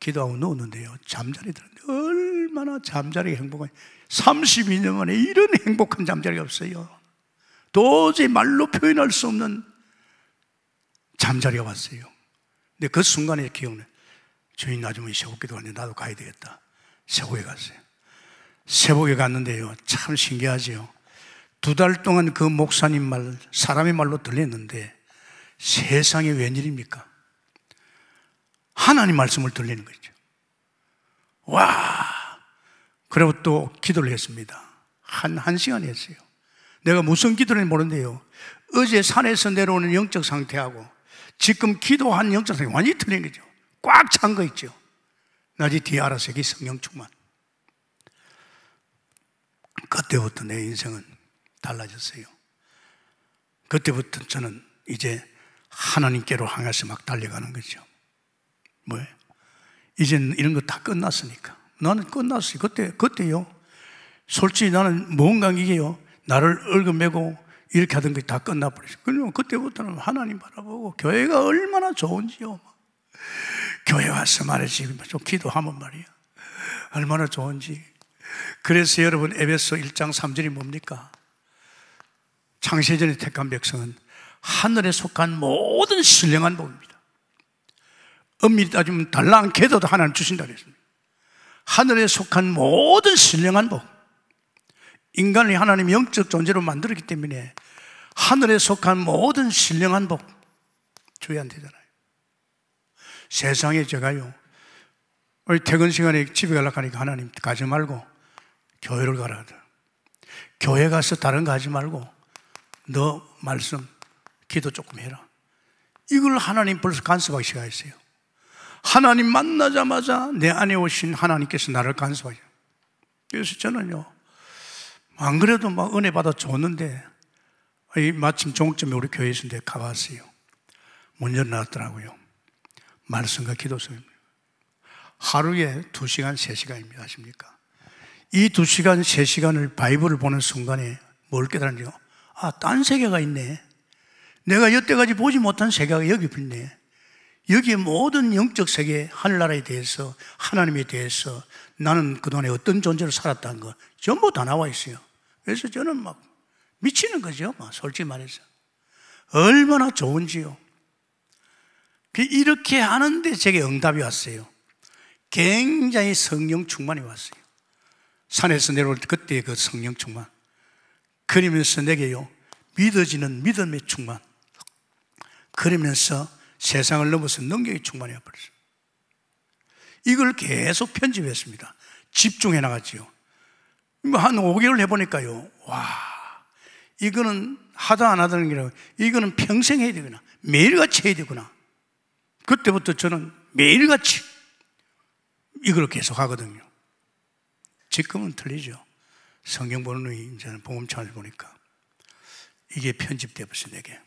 기도하고 누웠는데요 잠자리 들었는데 얼마나 잠자리 행복한 32년 만에 이런 행복한 잠자리가 없어요 도저히 말로 표현할 수 없는 잠자리가 왔어요 근데 그 순간에 기억나 주인 아주머니 세곡기도 갔는데 나도 가야 되겠다 세곡에 갔어요 세곡에 갔는데요 참 신기하지요 두달 동안 그 목사님 말, 사람의 말로 들렸는데 세상에 웬일입니까? 하나님 말씀을 들리는 거죠. 와! 그리고 또 기도를 했습니다. 한, 한 시간 했어요. 내가 무슨 기도를 모르는데요. 어제 산에서 내려오는 영적 상태하고 지금 기도한 영적 상태 완전히 틀린 거죠. 꽉 찬 거 있죠. 나지 뒤에 알아서 이 성령 충만. 그때부터 내 인생은 달라졌어요. 그때부터 저는 이제 하나님께로 향해서 막 달려가는 거죠. 뭐예요? 이젠 이런 거 다 끝났으니까. 나는 끝났어요. 그때, 그때요. 솔직히 나는 뭔가 이게요. 나를 얼금매고 이렇게 하던 게 다 끝나버렸어요. 그러면 그때부터는 하나님 바라보고 교회가 얼마나 좋은지요. 교회 와서 말이지. 좀 기도하면 말이야. 얼마나 좋은지. 그래서 여러분, 에베소 1장 3절이 뭡니까? 창세전의 택한 백성은 하늘에 속한 모든 신령한 복입니다. 엄밀히 따지면 달랑 개도도 하나님 주신다 그랬습니다. 하늘에 속한 모든 신령한 복. 인간을 하나님 영적 존재로 만들었기 때문에 하늘에 속한 모든 신령한 복 줘야 안 되잖아요. 세상에 제가요, 우리 퇴근 시간에 집에 가려고 하니까 하나님 가지 말고 교회를 가라. 교회 가서 다른 거 하지 말고 너 말씀, 기도 조금 해라. 이걸 하나님 벌써 간섭하기 시작했어요. 하나님 만나자마자 내 안에 오신 하나님께서 나를 간섭하죠. 그래서 저는요, 안 그래도 막 은혜 받아 줬는데, 마침 종점에 우리 교회 있는데 가봤어요. 문 열어놨더라고요. 말씀과 기도 수입니다. 하루에 2시간, 3시간입니다. 아십니까? 이 2시간, 3시간을 바이블을 보는 순간에 뭘 깨달은지요? 아, 딴 세계가 있네. 내가 여태까지 보지 못한 세계가 여기 있네. 여기 모든 영적 세계, 하늘나라에 대해서, 하나님에 대해서 나는 그동안에 어떤 존재로 살았다는 거 전부 다 나와 있어요. 그래서 저는 막 미치는 거죠. 막 솔직히 말해서. 얼마나 좋은지요. 그 이렇게 하는데 제게 응답이 왔어요. 굉장히 성령 충만이 왔어요. 산에서 내려올 때 그때 그 성령 충만. 그러면서 내게요, 믿어지는 믿음의 충만. 그러면서 세상을 넘어서 능력이 충만해 버렸어요. 이걸 계속 편집했습니다. 집중해 나갔지요. 뭐 한 5개월 해보니까요, 와, 이거는 하다 안 하다는 게 아니라, 이거는 평생 해야 되구나. 매일같이 해야 되구나. 그때부터 저는 매일같이 이걸 계속 하거든요. 지금은 틀리죠. 성경 보는 의, 이제는 보험창을 보니까 이게 편집돼 버렸어, 내게.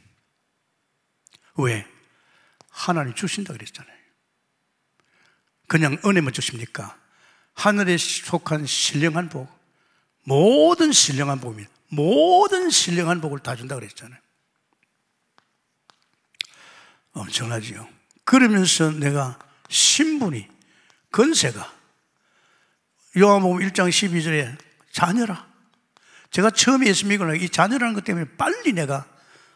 왜? 하나님 주신다 그랬잖아요. 그냥 은혜만 주십니까? 하늘에 속한 신령한 복, 모든 신령한 복입 모든 신령한 복을 다 준다 그랬잖아요. 엄청나지요. 그러면서 내가 신분이, 근세가 요한복음 1장 12절에 자녀라. 제가 처음에 예수 믿고 이 자녀라는 것 때문에 빨리 내가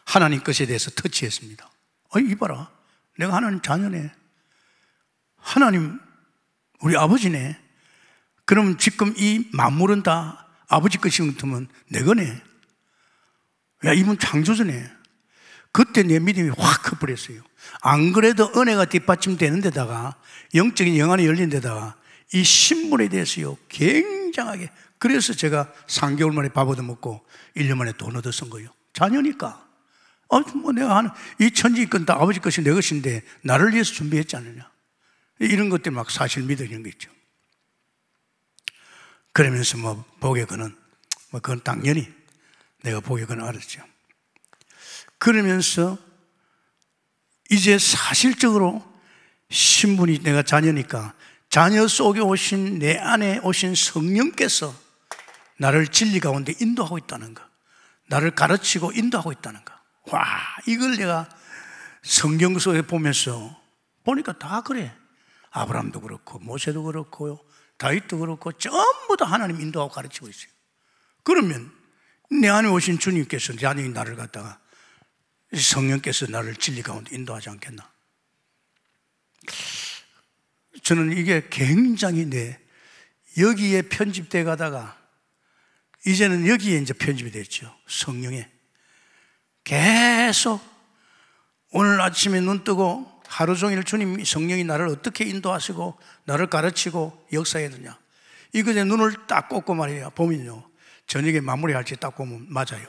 하나님 것에 대해서 터치했습니다. 어, 이봐라. 내가 하나님 자녀네. 하나님, 우리 아버지네. 그럼 지금 이 만물은 다 아버지 것이 같으면 내 거네. 야, 이분 창조주네. 그때 내 믿음이 확 커버렸어요. 안 그래도 은혜가 뒷받침되는 데다가 영적인 영안이 열린 데다가 이 신분에 대해서요, 굉장하게 그래서 제가 3개월 만에 밥 얻어먹고 1년 만에 돈 얻어쓴 거예요. 자녀니까. 아, 뭐 내가 하는, 이 천지건 다 아버지 것이 내 것인데 나를 위해서 준비했지 않느냐. 이런 것들 막 사실 믿어지는 거 있죠. 그러면서 뭐, 복의 그는, 뭐, 그건 당연히 내가 복의 그는 알았죠. 그러면서 이제 사실적으로 신분이 내가 자녀니까 자녀 속에 오신 내 안에 오신 성령께서 나를 진리 가운데 인도하고 있다는 것. 나를 가르치고 인도하고 있다는 것. 와, 이걸 내가 성경 속에 보면서 보니까 다 그래. 아브람도 그렇고, 모세도 그렇고, 다윗도 그렇고, 전부 다 하나님 인도하고 가르치고 있어요. 그러면 내 안에 오신 주님께서 자녀인 나를 갖다가 성령께서 나를 진리 가운데 인도하지 않겠나? 저는 이게 굉장히 내 네, 여기에 편집돼 가다가 이제는 여기에 이제 편집이 됐죠. 성령에. 계속 오늘 아침에 눈 뜨고 하루 종일 주님 성령이 나를 어떻게 인도하시고 나를 가르치고 역사해야 냐이거에 눈을 딱 꽂고 말이에요 보면요. 저녁에 마무리할 때 딱 보면 맞아요.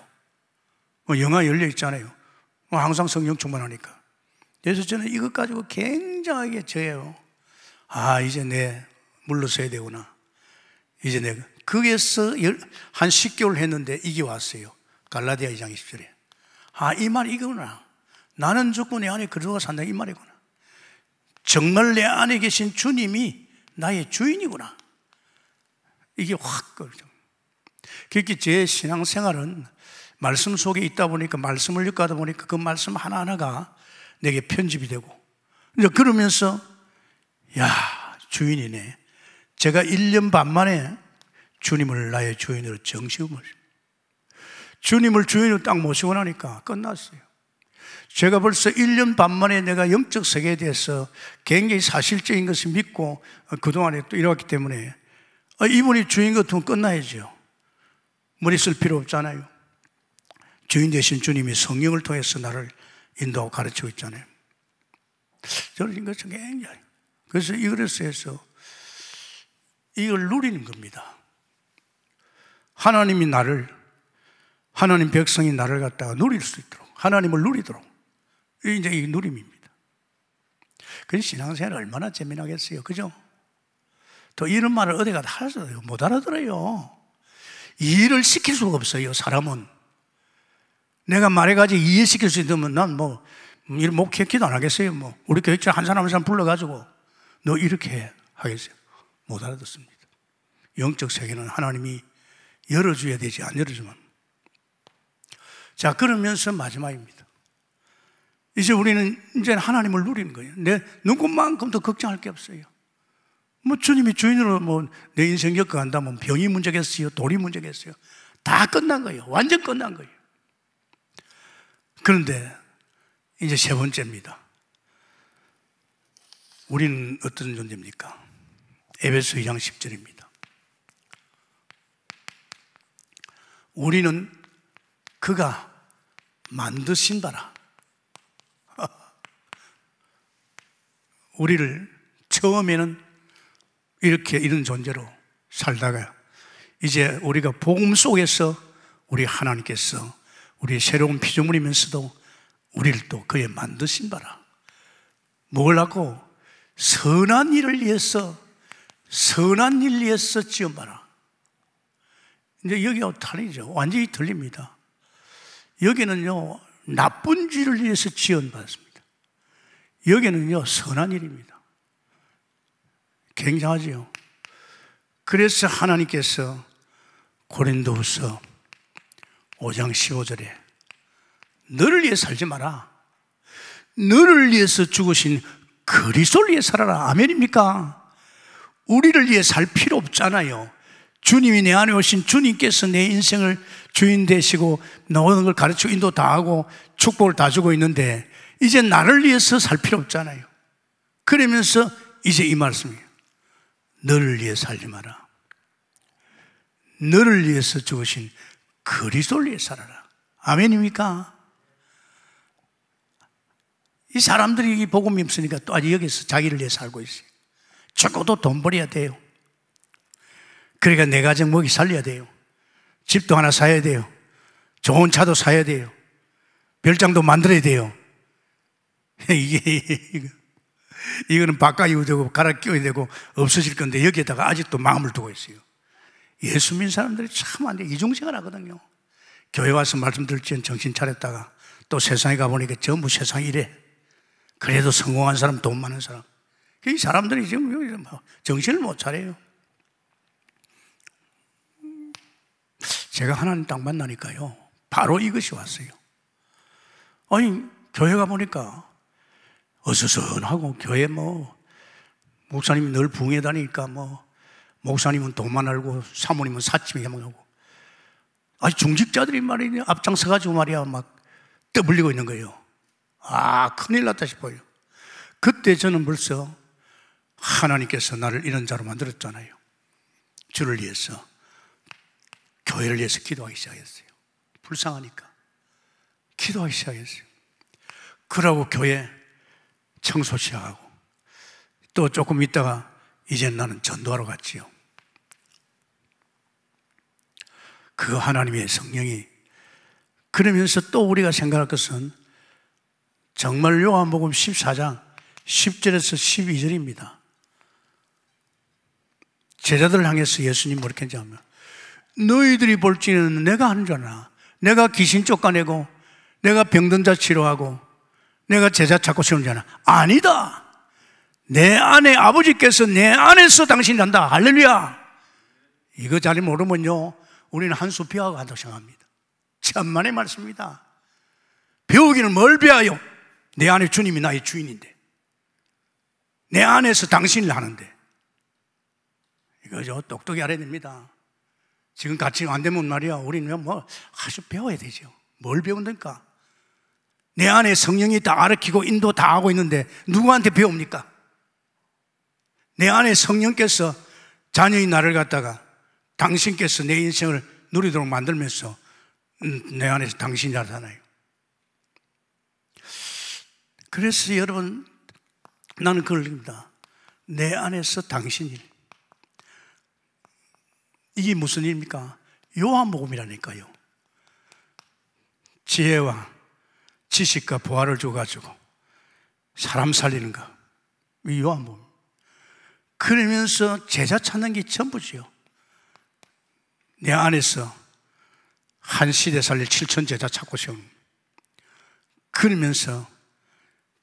뭐 영화 열려 있잖아요. 뭐 항상 성령 충만하니까. 그래서 저는 이것 가지고 굉장하게 저예요. 아, 이제 내 물러서야 되구나. 이제 내가 거기에서 한 10개월 했는데 이게 왔어요. 갈라디아 2장 20절에. 아, 이말 이거구나. 나는 죽고 내 안에 그리스도가 산다 이 말이구나. 정말 내 안에 계신 주님이 나의 주인이구나. 이게 확 걸죠. 그렇게 제 신앙생활은 말씀 속에 있다 보니까 말씀을 읽다 보니까 그 말씀 하나하나가 내게 편집이 되고 이제 그러면서 야 주인이네 제가 1년 반 만에 주님을 나의 주인으로 정시음을 주님을 주인으로 딱 모시고 나니까 끝났어요. 제가 벌써 1년 반 만에 내가 영적 세계에 대해서 굉장히 사실적인 것을 믿고 그동안에 또 이뤄왔기 때문에 어, 이분이 주인 같으면 끝나야죠. 머리 쓸 필요 없잖아요. 주인 되신 주님이 성령을 통해서 나를 인도하고 가르치고 있잖아요. 저는 것은 굉장히. 그래서 이거 해서 이걸 누리는 겁니다. 하나님이 나를, 하나님 백성이 나를 갖다가 누릴 수 있도록, 하나님을 누리도록. 이제 이 누림입니다. 그 신앙생활 얼마나 재미나겠어요. 그죠? 또 이런 말을 어디 가서 하셔도 못 알아들어요. 이해를 시킬 수가 없어요, 사람은. 내가 말해가지고 이해시킬 수 있으면 난 뭐, 일 목회 기도 안 하겠어요. 뭐, 우리 교육자 한 사람 한 사람 불러가지고, 너 이렇게 하겠어요. 못 알아듣습니다. 영적 세계는 하나님이 열어줘야 되지 안 열어주면 자 그러면서 마지막입니다 이제 우리는 이제 하나님을 누리는 거예요 내 눈곱만큼 더 걱정할 게 없어요 뭐 주님이 주인으로 뭐 내 인생 겪어간다면 뭐 병이 문제겠어요 돌이 문제겠어요 다 끝난 거예요 완전 끝난 거예요 그런데 이제 세 번째입니다 우리는 어떤 존재입니까? 에베소 2장 10절입니다 우리는 그가 만드신다라. [laughs] 우리를 처음에는 이렇게 이런 존재로 살다가 이제 우리가 복음 속에서 우리 하나님께서 우리 새로운 피조물이면서도 우리를 또그에만드신바라뭘 하고 선한 일을 위해서 선한 일 위해서 지은 바라. 이제 여기가 다이죠 완전히 틀립니다. 여기는요, 나쁜 일을 위해서 지원받습니다. 여기는요, 선한 일입니다. 굉장하지요. 그래서 하나님께서 고린도후서 5장 15절에 너를 위해 살지 마라. 너를 위해서 죽으신 그리스도를 위해 살아라. 아멘입니까? 우리를 위해 살 필요 없잖아요. 주님이 내 안에 오신 주님께서 내 인생을 주인 되시고 나오는 걸 가르치고 인도 다 하고 축복을 다 주고 있는데 이제 나를 위해서 살 필요 없잖아요. 그러면서 이제 이 말씀이에요. 너를 위해 살지 마라. 너를 위해서 죽으신 그리스도를 위해 살아라. 아멘입니까? 이 사람들이 복음이 없으니까 또 아직 여기서 자기를 위해 살고 있어요. 적어도 돈 벌어야 돼요. 그러니까 내 네 가정 먹이 살려야 돼요. 집도 하나 사야 돼요. 좋은 차도 사야 돼요. 별장도 만들어야 돼요. [laughs] 이게, 이거, 이거는 바꿔야 되고, 갈아 끼워야 되고, 없어질 건데, 여기에다가 아직도 마음을 두고 있어요. 예수 믿는 사람들이 참 안 돼. 이중생활 하거든요. 교회 와서 말씀 들지엔 정신 차렸다가, 또 세상에 가보니까 전부 세상 이래. 그래도 성공한 사람, 돈 많은 사람. 이 사람들이 지금 뭐 정신을 못 차려요. 제가 하나님 딱 만나니까요. 바로 이것이 왔어요. 아니, 교회 가보니까 어수선하고 교회 뭐, 목사님이 늘 붕에 다니니까 뭐, 목사님은 돈만 알고 사모님은 사치미 해먹고 아니, 중직자들이 말이냐, 앞장서가지고 말이야, 막 떠벌리고 있는 거예요. 아, 큰일 났다 싶어요. 그때 저는 벌써 하나님께서 나를 이런 자로 만들었잖아요. 주를 위해서. 교회를 위해서 기도하기 시작했어요. 불쌍하니까. 기도하기 시작했어요. 그러고 교회 청소 시작하고 또 조금 있다가 이제 나는 전도하러 갔지요. 그 하나님의 성령이 그러면서 또 우리가 생각할 것은 정말 요한복음 14장 10절에서 12절입니다. 제자들을 향해서 예수님 뭐렇게 하면 너희들이 볼지는 내가 하는 줄아 내가 귀신 쫓아내고 내가 병든 자 치료하고 내가 제자 찾고 세우는 줄아 아니다. 내 안에 아버지께서 내 안에서 당신이 한다. 할렐루야. 이거 잘 모르면요. 우리는 한수 배워가다 고 생각합니다. 천만의 말씀입니다. 배우기는 뭘 배워요? 내 안에 주님이 나의 주인인데. 내 안에서 당신을 하는데. 이거죠. 똑똑히 알아야 됩니다. 지금 가치가 안 되면 말이야, 우리는 뭐 아주 배워야 되죠. 뭘 배운다니까? 내 안에 성령이 다 아르키고 인도 다 하고 있는데 누구한테 배웁니까? 내 안에 성령께서 자녀의 나를 갖다가 당신께서 내 인생을 누리도록 만들면서 음, 내 안에서 당신이 나타나요. 그래서 여러분, 나는 그걸 느니다내 안에서 당신이 이게 무슨 일입니까? 요한복음이라니까요. 지혜와 지식과 보화를 줘가지고 사람 살리는 것. 이 요한복음. 그러면서 제자 찾는 게 전부지요. 내 안에서 한 시대 살릴 7천 제자 찾고 세우 그러면서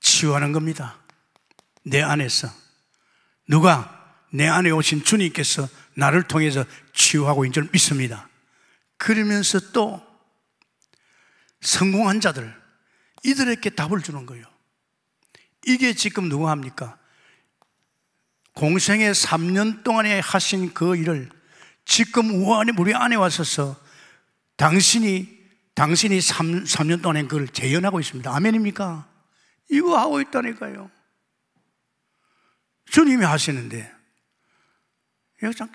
치유하는 겁니다. 내 안에서. 누가 내 안에 오신 주님께서 나를 통해서 치유하고 있는 줄 믿습니다. 그러면서 또 성공한 자들, 이들에게 답을 주는 거예요. 이게 지금 누가 합니까? 공생의 3년 동안에 하신 그 일을 지금 우리 안에 와서서 당신이, 당신이 3, 3년 동안에 그걸 재현하고 있습니다. 아멘입니까? 이거 하고 있다니까요. 주님이 하시는데.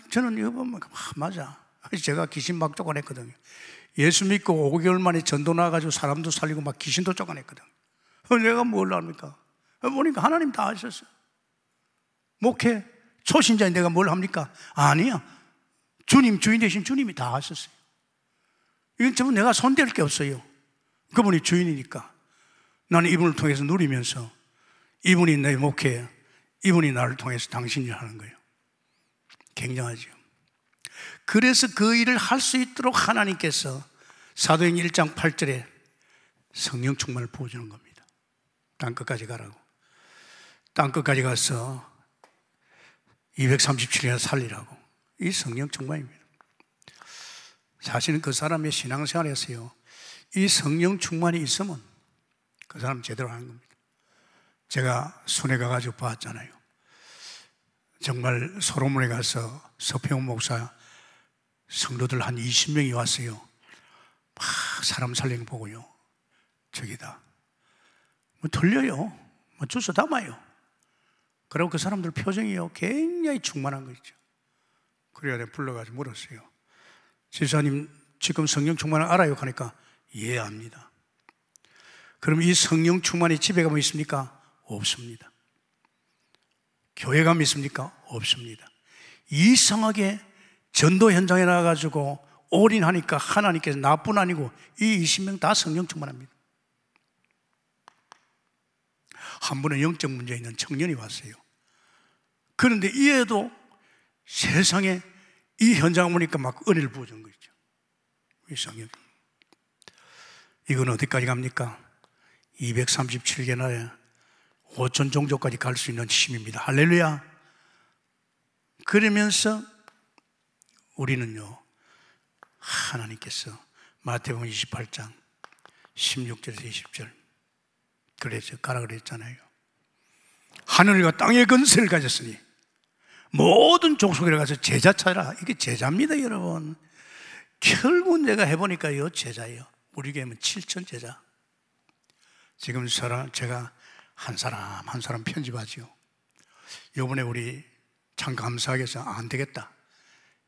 저는 이거 보면 아, 맞아. 제가 귀신 막 쫓아냈거든요. 예수 믿고 5개월 만에 전도 나가지고 사람도 살리고 막 귀신도 쫓아냈거든. 어, 내가 뭘 합니까? 어, 보니까 하나님 다 아셨어. 요 목회, 초신자인 내가 뭘 합니까? 아니야. 주님, 주인 되신 주님이 다 아셨어요. 이건 전부 내가 손댈 게 없어요. 그분이 주인이니까. 나는 이분을 통해서 누리면서 이분이 내 목회, 이분이 나를 통해서 당신이 하는 거예요. 굉장하죠. 그래서 그 일을 할 수 있도록 하나님께서 사도행 1장 8절에 성령 충만을 보여주는 겁니다. 땅 끝까지 가라고. 땅 끝까지 가서 237년 살리라고. 이 성령 충만입니다. 사실은 그 사람의 신앙생활에서요, 이 성령 충만이 있으면 그 사람 제대로 하는 겁니다. 제가 손에 가가지고 봤잖아요. 정말 소로몬에 가서 서평 목사 성도들 한 20명이 왔어요. 막 사람 살림 보고요. 저기다. 뭐틀려요뭐 주소 담아요. 그리고 그 사람들 표정이요. 굉장히 충만한 거죠. 있 그래야 내 불러가지고 물었어요. 지사님, 지금 성령 충만을 알아요? 하니까, 예, 압니다. 그럼 이 성령 충만이 집에 가면 있습니까? 없습니다. 교회감 있습니까? 없습니다. 이상하게 전도 현장에 나가가지고 올인하니까 하나님께서 나뿐 아니고 이 20명 다 성령 충만합니다. 한 분은 영적 문제 있는 청년이 왔어요. 그런데 이에도 세상에 이 현장 오니까 막 은혜를 부어준 거죠. 이상해. 이건 어디까지 갑니까? 237개 나라 5쩐 종족까지 갈 수 있는 힘입니다. 할렐루야. 그러면서 우리는요, 하나님께서 마태복음 28장 16절에서 20절 그래서 가라 그랬잖아요. 하늘과 땅의 근세를 가졌으니 모든 족속에 가서 제자 차라. 이게 제자입니다, 여러분. 결국 내가 해보니까요, 제자예요. 우리 교회는 7천 제자. 지금 제가 한 사람 한 사람 편집하지요. 요번에 우리 참 감사하게 해서 안 되겠다.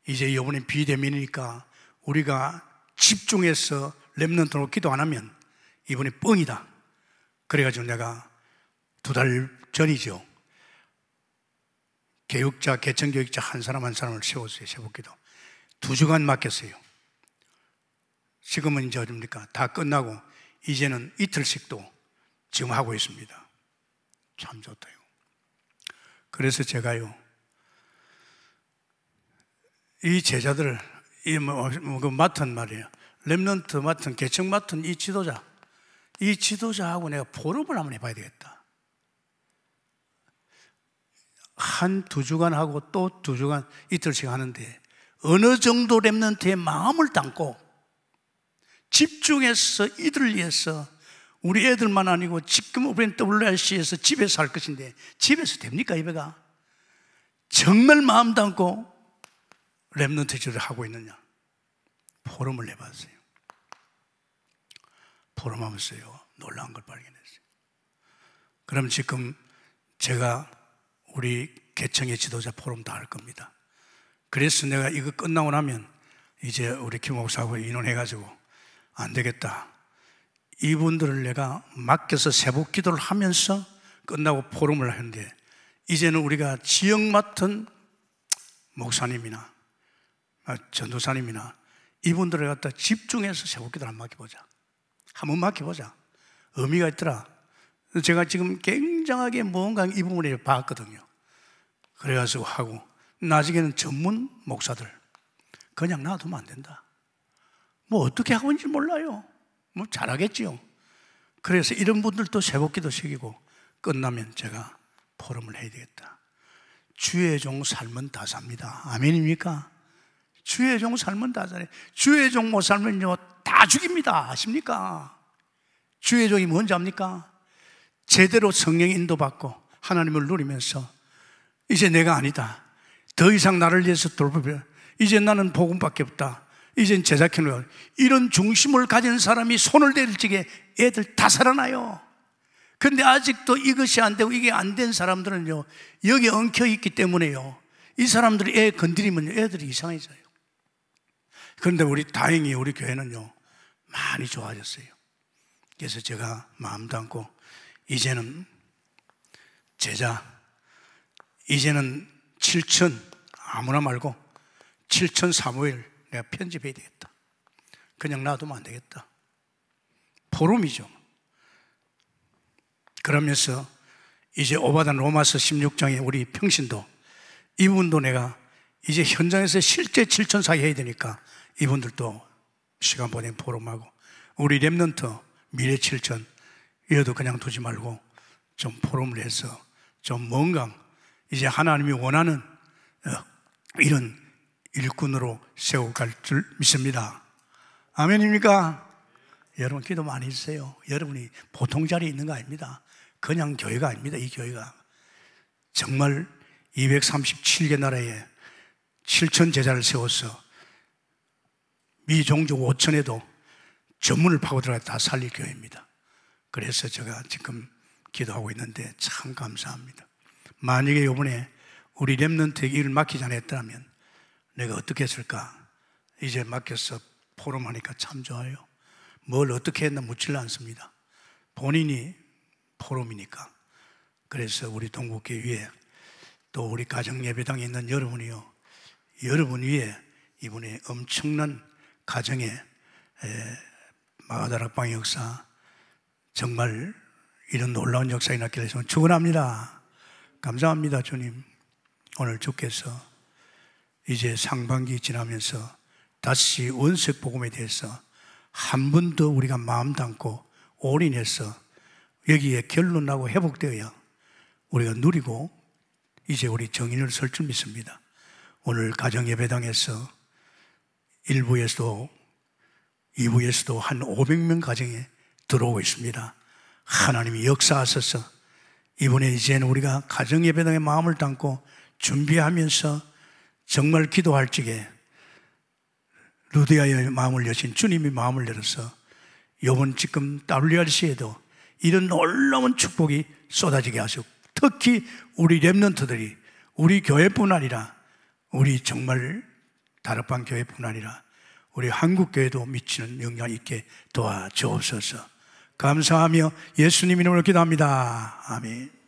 이제 요번에 비대면이니까 우리가 집중해서 랩런트로 기도 안 하면 이번에 뻥이다. 그래가지고 내가 두 달 전이죠. 개혁자, 개천교육자 한 사람 한 사람을 세웠어요. 세웠기도. 두 주간 맡겼어요. 지금은 이제 어딥니까? 다 끝나고 이제는 이틀씩도 지금 하고 있습니다. 참좋대요 그래서 제가요, 이 제자들, 이 뭐, 뭐 그 맡은 말이에요. 렘넌트 맡은, 계층 맡은 이 지도자, 이 지도자하고 내가 보름을 한번 해봐야 되겠다. 한 두 주간 하고 또 두 주간 이틀씩 하는데 어느 정도 렘넌트의 마음을 담고 집중해서 이들 위해서 우리 애들만 아니고 지금 우리는 WRC에서 집에서 할 것인데 집에서 됩니까 예배가? 정말 마음 담고 랩런트질를 하고 있느냐? 포럼을 해봤어요. 포럼하면서요 놀라운 걸 발견했어요. 그럼 지금 제가 우리 개청의 지도자 포럼 다 할 겁니다. 그래서 내가 이거 끝나고 나면 이제 우리 김 목사하고 인원해가지고 안 되겠다. 이분들을 내가 맡겨서 새복 기도를 하면서 끝나고 포럼을 하는데 이제는 우리가 지역 맡은 목사님이나 아, 전도사님이나 이분들을 갖다 집중해서 새복 기도를 한번 맡겨보자. 한번 맡겨보자. 의미가 있더라. 제가 지금 굉장하게 뭔가 이부분을 봤거든요. 그래가지고 하고 나중에는 전문 목사들 그냥 놔두면 안 된다. 뭐 어떻게 하고 있는지 몰라요. 뭐 잘하겠지요. 그래서 이런 분들도 새벽기도 새기고 끝나면 제가 포럼을 해야 되겠다. 주의 종 삶은 다 삽니다. 아멘입니까? 주의 종 삶은 다살아 주의 종 못 살면요, 다 죽입니다. 아십니까? 주의 종이 뭔지 압니까? 제대로 성령 인도받고 하나님을 누리면서 이제 내가 아니다. 더 이상 나를 위해서 돌보려. 이제 나는 복음밖에 없다. 이젠 제작해놓요 이런 중심을 가진 사람이 손을 대릴 적에 애들 다 살아나요. 근데 아직도 이것이 안 되고 이게 안 된 사람들은요, 여기 엉켜 있기 때문에요. 이 사람들이 애 건드리면 애들이 이상해져요. 그런데 우리 다행히 우리 교회는요, 많이 좋아졌어요. 그래서 제가 마음담고 이제는 제자, 이제는 7천, 아무나 말고 7천 사무엘, 내가 편집해야 되겠다. 그냥 놔두면 안 되겠다. 포름이죠 그러면서 이제 오바단 로마서 16장에 우리 평신도 이분도 내가 이제 현장에서 실제 실천사 해야 되니까 이분들도 시간 보낸 포름하고 우리 랩런트 미래 칠천 이어도 그냥 두지 말고 좀포름을 해서 좀 뭔가 이제 하나님이 원하는 어, 이런 일꾼으로 세워갈 줄 믿습니다. 아멘입니까? 여러분 기도 많이 해주세요. 여러분이 보통 자리에 있는 거 아닙니다. 그냥 교회가 아닙니다. 이 교회가. 정말 237개 나라에 7천 제자를 세워서 미종족 5천에도 전문을 파고 들어다 살릴 교회입니다. 그래서 제가 지금 기도하고 있는데 참 감사합니다. 만약에 이번에 우리 랩런트에게 일을 맡기지 않았다면 내가 어떻게 했을까? 이제 맡겨서 포럼하니까 참 좋아요. 뭘 어떻게 했나 묻질 않습니다. 본인이 포럼이니까. 그래서 우리 동국회 위에 또 우리 가정예배당에 있는 여러분이요. 여러분 위에 이분의 엄청난 가정의 마가다락방 역사 정말 이런 놀라운 역사에 났길래 저는 축원합니다. 감사합니다, 주님. 오늘 주께서 이제 상반기 지나면서 다시 원색 복음에 대해서 한 번 더 우리가 마음 담고 올인해서 여기에 결론나고 회복되어야 우리가 누리고 이제 우리 정인을 설 줄 믿습니다. 오늘 가정예배당에서 1부에서도 2부에서도 한 500명 가정에 들어오고 있습니다. 하나님이 역사하셔서 이번에 이제는 우리가 가정예배당의 마음을 담고 준비하면서 정말 기도할 적에 루디아의 마음을 여신 주님이 마음을 열어서 요번 지금 WRC에도 이런 놀라운 축복이 쏟아지게 하시고 특히 우리 랩런트들이 우리 교회뿐 아니라 우리 정말 다락방 교회뿐 아니라 우리 한국교회도 미치는 영향 있게 도와주옵소서 감사하며 예수님 이름으로 기도합니다. 아멘.